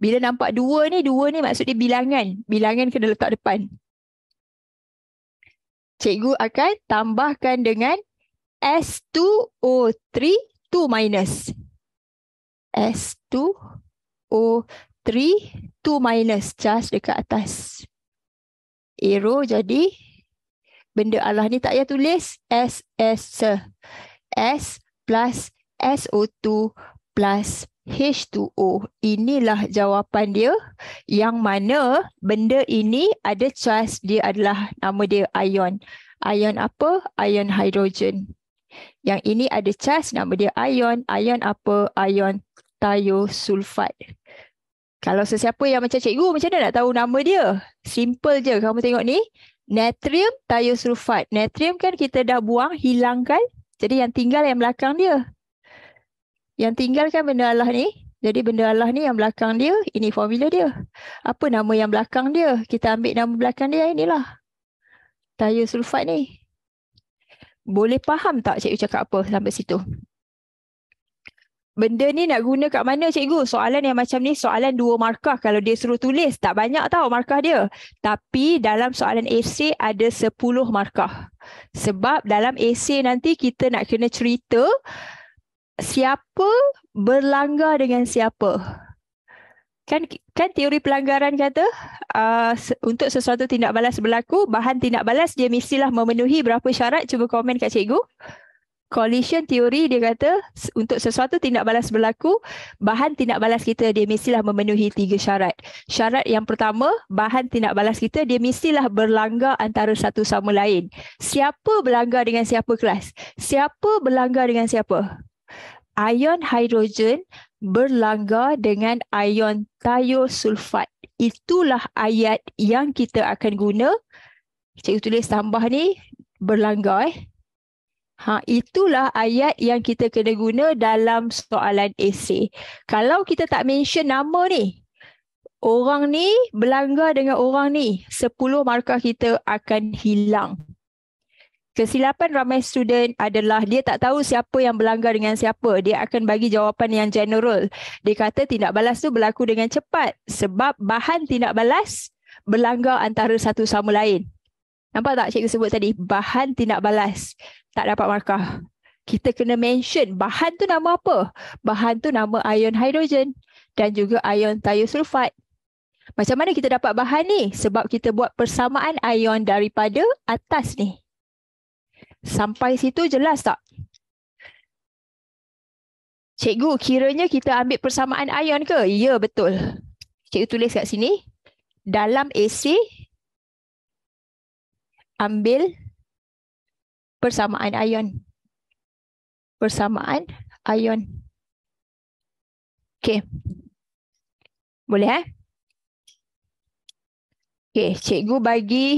Bila nampak dua ni, dua ni maksud dia bilangan. Bilangan kena letak depan. Cikgu akan tambahkan dengan S2O3 2 minus. S2O3 2 minus charge dekat atas. Aero jadi benda Allah ni tak payah tulis S S plus SO2 plus H2O. Inilah jawapan dia yang mana benda ini ada charge dia adalah nama dia ion. Ion apa? Ion hidrogen. Yang ini ada charge nama dia ion. Ion apa? Ion thiosulfat. Kalau sesiapa yang macam cikgu macam mana nak tahu nama dia? Simple je kamu tengok ni. Natrium thiosulfat. Natrium kan kita dah buang, hilangkan. Jadi yang tinggal yang belakang dia. Yang tinggal kan benda Allah ni. Jadi benda Allah ni yang belakang dia, ini formula dia. Apa nama yang belakang dia? Kita ambil nama belakang dia, inilah. Tayar sulfat ni. Boleh faham tak cikgu cakap apa sampai situ? Benda ni nak guna kat mana cikgu? Soalan yang macam ni, soalan dua markah. Kalau dia suruh tulis, tak banyak tau markah dia. Tapi dalam soalan essay ada sepuluh markah. Sebab dalam essay nanti kita nak kena cerita siapa berlanggar dengan siapa kan kan teori pelanggaran kata uh, untuk sesuatu tindak balas berlaku bahan tindak balas dia mestilah memenuhi berapa syarat cuba komen kat cikgu collision teori dia kata untuk sesuatu tindak balas berlaku bahan tindak balas kita dia mestilah memenuhi tiga syarat syarat yang pertama bahan tindak balas kita dia mestilah berlanggar antara satu sama lain siapa berlanggar dengan siapa kelas siapa berlanggar dengan siapa ion hidrogen berlanggar dengan ion thiosulfat. Itulah ayat yang kita akan guna. Cikgu tulis tambah ni berlanggar eh. Ha, itulah ayat yang kita kena guna dalam soalan esay. Kalau kita tak mention nama ni, orang ni berlanggar dengan orang ni, 10 markah kita akan hilang kesilapan ramai student adalah dia tak tahu siapa yang berlanggar dengan siapa. Dia akan bagi jawapan yang general. Dia kata tindak balas tu berlaku dengan cepat sebab bahan tindak balas berlanggar antara satu sama lain. Nampak tak cikgu sebut tadi? Bahan tindak balas. Tak dapat markah. Kita kena mention bahan tu nama apa? Bahan tu nama ion hidrogen dan juga ion thiosulfide. Macam mana kita dapat bahan ni? Sebab kita buat persamaan ion daripada atas ni. Sampai situ jelas tak? Cikgu, kiranya kita ambil persamaan ion ke? Ya, betul. Cikgu tulis kat sini. Dalam AC, ambil persamaan ion. Persamaan ion. Okey. Boleh, eh? Okey, cikgu bagi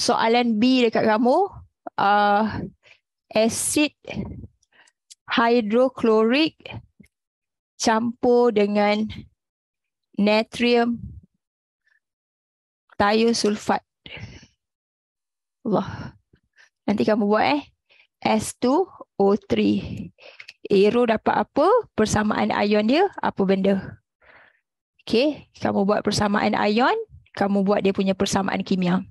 soalan B dekat kamu uh, acid hydrochloric campur dengan natrium thiosulfat. Allah. Nanti kamu buat eh. S2O3. Aero dapat apa? Persamaan ion dia apa benda? Okey, kamu buat persamaan ion, kamu buat dia punya persamaan kimia.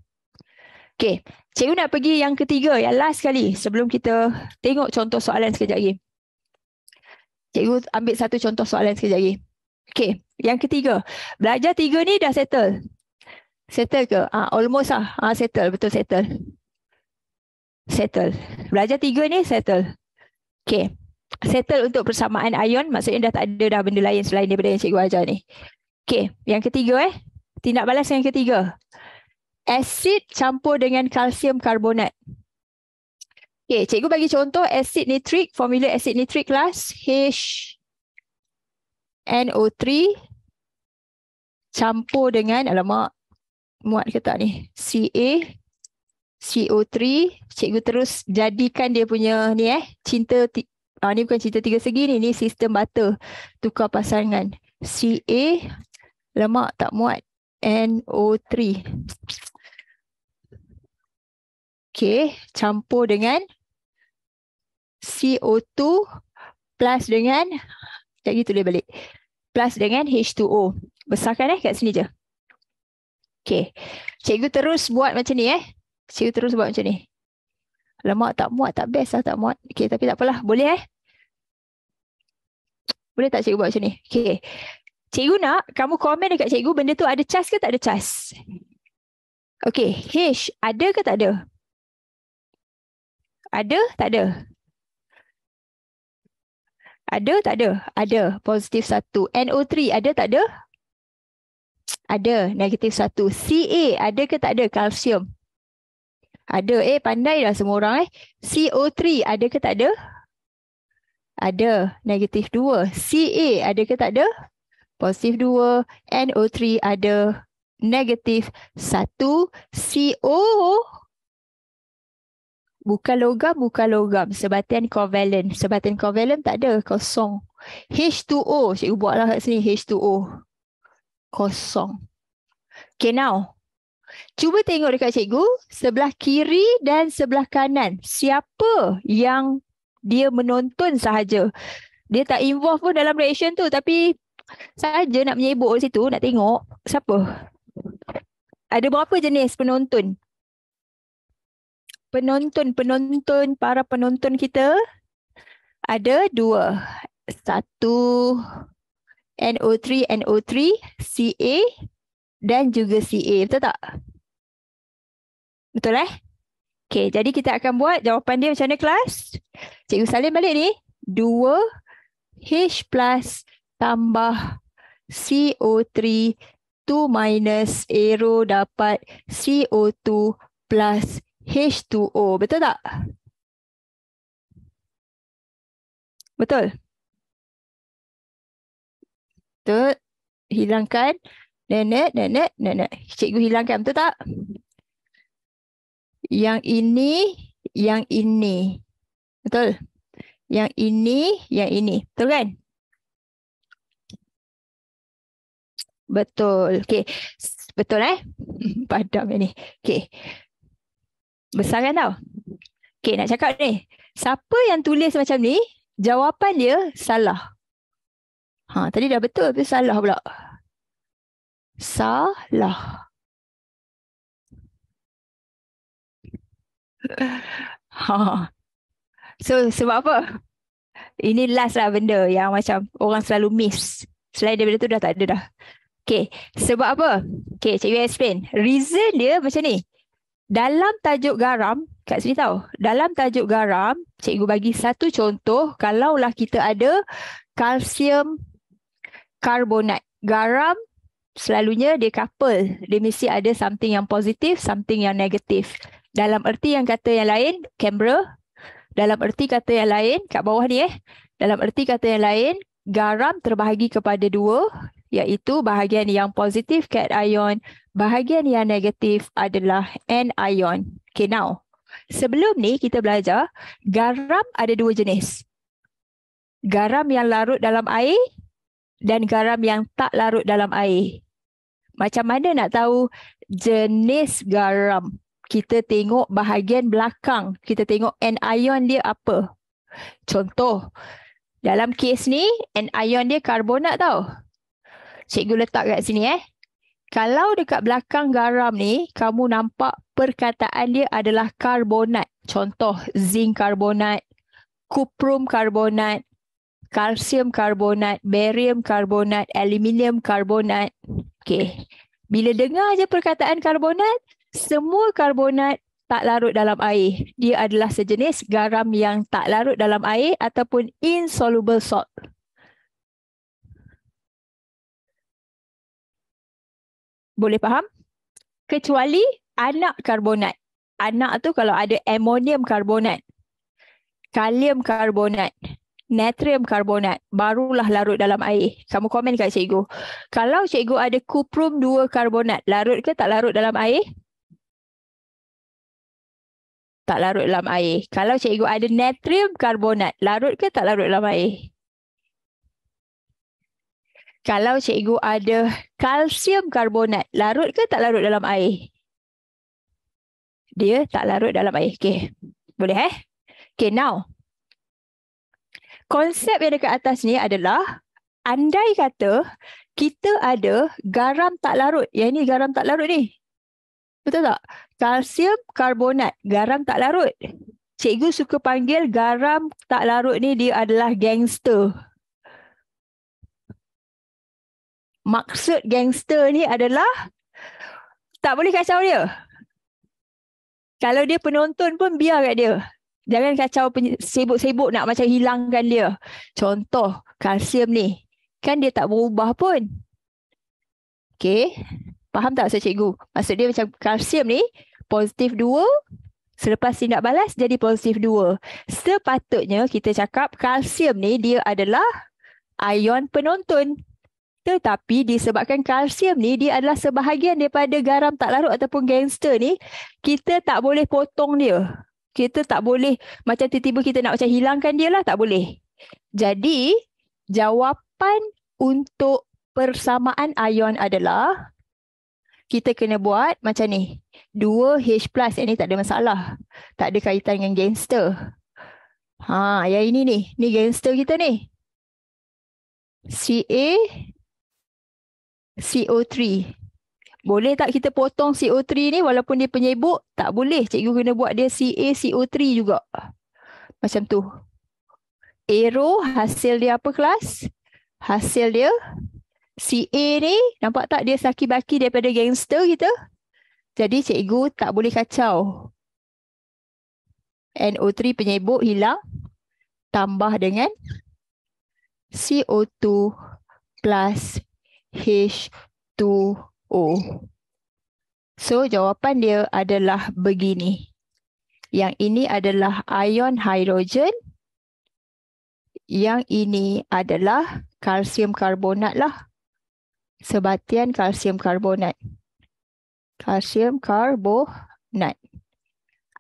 Okey, Cikgu nak pergi yang ketiga, yang last sekali sebelum kita tengok contoh soalan sekejap lagi. Cikgu ambil satu contoh soalan sekejap lagi. Okay, yang ketiga. Belajar tiga ni dah settle. Settle ke? Ah, almost lah. Ah, settle, betul settle. Settle. Belajar tiga ni settle. Okay. Settle untuk persamaan ion, maksudnya dah tak ada dah benda lain selain daripada yang cikgu ajar ni. Okay, yang ketiga eh. Tindak balas yang ketiga asid campur dengan kalsium karbonat. Okay, cikgu bagi contoh asid nitrik, formula asid nitrik kelas HNO3 campur dengan alamak muat ke tak ni? CA CO3, cikgu terus jadikan dia punya ni eh, cinta ah, ni bukan cinta tiga segi ni, ni sistem butter tukar pasangan. CA alamak tak muat NO3. Okay, campur dengan CO2 plus dengan, sekejap lagi tulis balik, plus dengan H2O. Besarkan eh kat sini je. Okay, cikgu terus buat macam ni eh. Cikgu terus buat macam ni. Lama tak muat, tak best lah tak muat. Okay, tapi tak apalah. Boleh eh? Boleh tak cikgu buat macam ni? Okay. Cikgu nak, kamu komen dekat cikgu benda tu ada cas ke tak ada cas? Okay, H ada ke tak ada? Ada? Tak ada? Ada? Tak ada? Ada. Positif satu. NO3 ada tak ada? Ada. Negatif satu. CA ada ke tak ada? Kalsium. Ada. Eh pandai lah semua orang eh. CO3 ada ke tak ada? Ada. Negatif dua. CA ada ke tak ada? Positif dua. NO3 ada. Negatif satu. CO Bukan logam, bukan logam. Sebatian covalent. Sebatian covalent tak ada, kosong. H2O, cikgu buatlah kat sini H2O. Kosong. Okay now, cuba tengok dekat cikgu. Sebelah kiri dan sebelah kanan. Siapa yang dia menonton sahaja? Dia tak involve pun dalam reaction tu tapi saja nak menyebut situ, nak tengok. Siapa? Ada berapa jenis penonton? penonton-penonton, para penonton kita ada dua. Satu NO3, NO3, CA dan juga CA. Betul tak? Betul eh? Okay, jadi kita akan buat jawapan dia macam mana kelas? Cikgu Salim balik ni. 2H plus tambah CO3 2 minus aero dapat CO2 plus H2O, betul tak? Betul. Betul. Hilangkan nenek, nenek, nenek. Cikgu hilangkan, betul tak? Yang ini, yang ini. Betul. Yang ini, yang ini. Betul kan? Betul. Okey. Betul eh? Padam ini. Okey. Besar kan tau. Okay nak cakap ni. Siapa yang tulis macam ni. Jawapan dia salah. Ha, tadi dah betul tapi salah pula. Salah. Ha. So sebab apa? Ini last lah benda yang macam orang selalu miss. Selain daripada tu dah tak ada dah. Okay. Sebab apa? Okay. Cikgu explain. Reason dia macam ni dalam tajuk garam, kat sini tahu. Dalam tajuk garam, cikgu bagi satu contoh kalaulah kita ada kalsium karbonat. Garam selalunya dia couple. Dia mesti ada something yang positif, something yang negatif. Dalam erti yang kata yang lain, kamera. Dalam erti kata yang lain, kat bawah ni eh. Dalam erti kata yang lain, garam terbahagi kepada dua iaitu bahagian yang positif cat ion, bahagian yang negatif adalah ion. Okay, now. Sebelum ni kita belajar garam ada dua jenis. Garam yang larut dalam air dan garam yang tak larut dalam air. Macam mana nak tahu jenis garam? Kita tengok bahagian belakang. Kita tengok ion dia apa. Contoh, dalam kes ni ion dia karbonat tau cikgu letak kat sini eh. Kalau dekat belakang garam ni, kamu nampak perkataan dia adalah karbonat. Contoh zinc karbonat, kuprum karbonat, kalsium karbonat, barium karbonat, aluminium karbonat. Okay. Bila dengar aja perkataan karbonat, semua karbonat tak larut dalam air. Dia adalah sejenis garam yang tak larut dalam air ataupun insoluble salt. Boleh faham? Kecuali anak karbonat. Anak tu kalau ada ammonium karbonat, kalium karbonat, natrium karbonat, barulah larut dalam air. Kamu komen kat cikgu. Kalau cikgu ada kuprum dua karbonat, larut ke tak larut dalam air? Tak larut dalam air. Kalau cikgu ada natrium karbonat, larut ke tak larut dalam air? kalau cikgu ada kalsium karbonat, larut ke tak larut dalam air? Dia tak larut dalam air. Okay. Boleh eh? Okay, now. Konsep yang dekat atas ni adalah andai kata kita ada garam tak larut. Yang ni garam tak larut ni. Betul tak? Kalsium karbonat, garam tak larut. Cikgu suka panggil garam tak larut ni dia adalah gangster. maksud gangster ni adalah tak boleh kacau dia. Kalau dia penonton pun biar kat dia. Jangan kacau sibuk-sibuk nak macam hilangkan dia. Contoh kalsium ni. Kan dia tak berubah pun. Okay. Faham tak saya cikgu? Maksud dia macam kalsium ni positif 2. Selepas tindak balas jadi positif 2. Sepatutnya kita cakap kalsium ni dia adalah ion penonton. Tetapi disebabkan kalsium ni dia adalah sebahagian daripada garam tak larut ataupun gangster ni, kita tak boleh potong dia. Kita tak boleh macam tiba-tiba kita nak macam hilangkan dia lah, tak boleh. Jadi jawapan untuk persamaan ion adalah kita kena buat macam ni. 2H plus yang eh, ni tak ada masalah. Tak ada kaitan dengan gangster. Ha, yang ini ni. Ni gangster kita ni. CA CO3. Boleh tak kita potong CO3 ni walaupun dia penyebuk? Tak boleh. Cikgu kena buat dia CaCO3 juga. Macam tu. Aero hasil dia apa kelas? Hasil dia CA ni nampak tak dia saki baki daripada gangster kita? Jadi cikgu tak boleh kacau. NO3 penyebuk hilang. Tambah dengan CO2 plus H2O. So jawapan dia adalah begini. Yang ini adalah ion hidrogen. Yang ini adalah kalsium karbonat lah. Sebatian kalsium karbonat. Kalsium karbonat.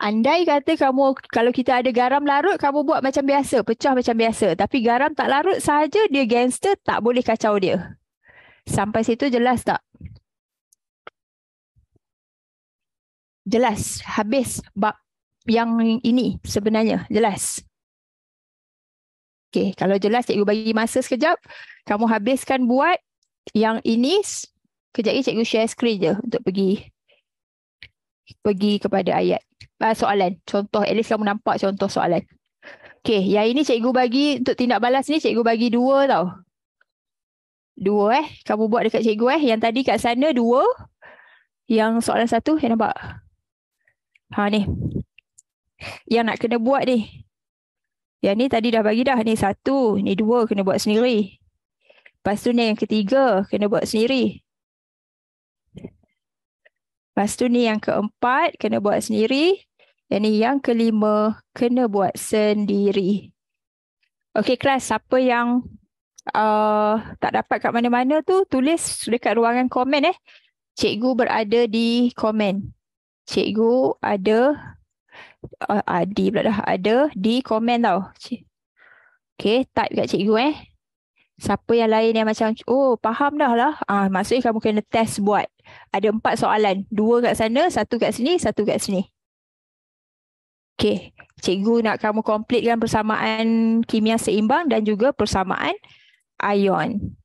Andai kata kamu kalau kita ada garam larut kamu buat macam biasa, pecah macam biasa. Tapi garam tak larut saja dia gangster tak boleh kacau dia. Sampai situ jelas tak? Jelas. Habis bab yang ini sebenarnya. Jelas. Okay, kalau jelas cikgu bagi masa sekejap. Kamu habiskan buat yang ini. Kejap ini cikgu share screen je untuk pergi pergi kepada ayat. Uh, soalan. Contoh, at least kamu nampak contoh soalan. Okay, yang ini cikgu bagi untuk tindak balas ni cikgu bagi dua tau. Dua eh. Kamu buat dekat cikgu eh. Yang tadi kat sana dua. Yang soalan satu. Yang nampak. Ha ni. Yang nak kena buat ni. Yang ni tadi dah bagi dah. Ni satu. Ni dua. Kena buat sendiri. Lepas tu ni yang ketiga. Kena buat sendiri. Lepas tu ni yang keempat. Kena buat sendiri. Yang ni yang kelima. Kena buat sendiri. Okay kelas. Siapa yang uh, tak dapat kat mana-mana tu tulis dekat ruangan komen eh. Cikgu berada di komen. Cikgu ada uh, Adi pula dah ada di komen tau. Okay, type kat cikgu eh. Siapa yang lain yang macam oh faham dah lah. Ah maksudnya kamu kena test buat. Ada empat soalan. Dua kat sana, satu kat sini, satu kat sini. Okay, Cikgu nak kamu komplitkan persamaan kimia seimbang dan juga persamaan ion.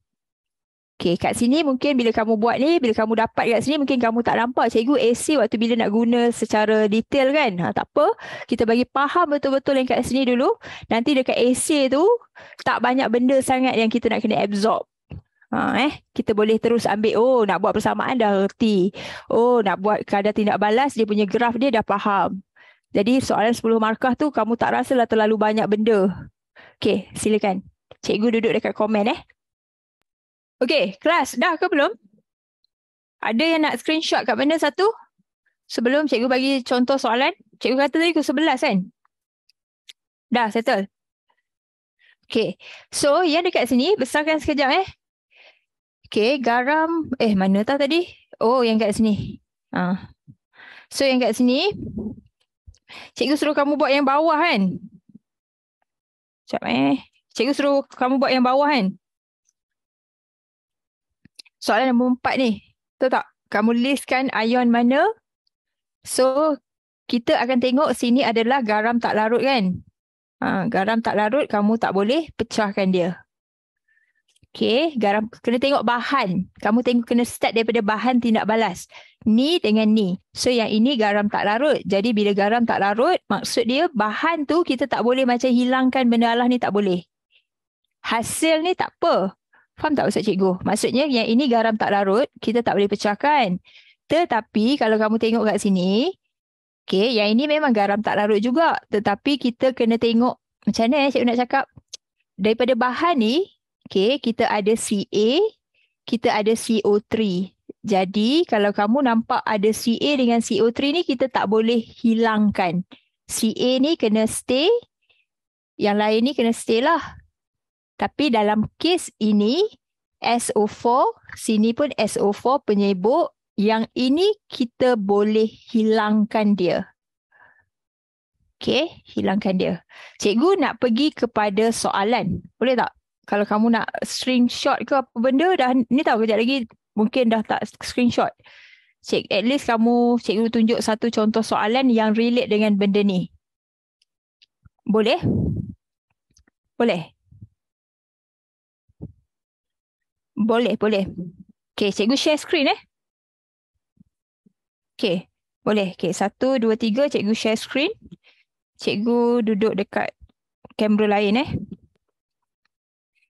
Okay, kat sini mungkin bila kamu buat ni, bila kamu dapat kat sini, mungkin kamu tak nampak. Cikgu AC waktu bila nak guna secara detail kan? Ha, tak apa. Kita bagi faham betul-betul yang kat sini dulu. Nanti dekat AC tu, tak banyak benda sangat yang kita nak kena absorb. Ha, eh Kita boleh terus ambil, oh nak buat persamaan dah erti. Oh nak buat kadar tindak balas, dia punya graf dia dah faham. Jadi soalan 10 markah tu, kamu tak rasalah terlalu banyak benda. Okay, silakan cikgu duduk dekat komen eh. Okay, kelas dah ke belum? Ada yang nak screenshot kat mana satu? Sebelum cikgu bagi contoh soalan, cikgu kata tadi ke sebelas kan? Dah, settle. Okay, so yang dekat sini, besarkan sekejap eh. Okay, garam, eh mana tahu tadi? Oh, yang kat sini. Ha. So yang kat sini, cikgu suruh kamu buat yang bawah kan? Sekejap eh. Cikgu suruh kamu buat yang bawah kan? Soalan nombor empat ni. Tahu tak? Kamu listkan ion mana. So, kita akan tengok sini adalah garam tak larut kan? Ha, garam tak larut, kamu tak boleh pecahkan dia. Okay, garam kena tengok bahan. Kamu tengok kena start daripada bahan tindak balas. Ni dengan ni. So, yang ini garam tak larut. Jadi, bila garam tak larut, maksud dia bahan tu kita tak boleh macam hilangkan benda alah ni tak boleh hasil ni tak apa. Faham tak Ustaz Cikgu? Maksudnya yang ini garam tak larut, kita tak boleh pecahkan. Tetapi kalau kamu tengok kat sini, okay, yang ini memang garam tak larut juga. Tetapi kita kena tengok macam mana eh, Cikgu nak cakap. Daripada bahan ni, okay, kita ada CA, kita ada CO3. Jadi kalau kamu nampak ada CA dengan CO3 ni, kita tak boleh hilangkan. CA ni kena stay, yang lain ni kena stay lah. Tapi dalam kes ini, SO4, sini pun SO4 penyebuk, yang ini kita boleh hilangkan dia. Okay, hilangkan dia. Cikgu nak pergi kepada soalan. Boleh tak? Kalau kamu nak screenshot ke apa benda, dah ni tahu kejap lagi mungkin dah tak screenshot. Cik, at least kamu cikgu tunjuk satu contoh soalan yang relate dengan benda ni. Boleh? Boleh? Boleh, boleh. Okay, cikgu share screen eh. Okay, boleh. Okay, satu, dua, tiga, cikgu share screen. Cikgu duduk dekat kamera lain eh.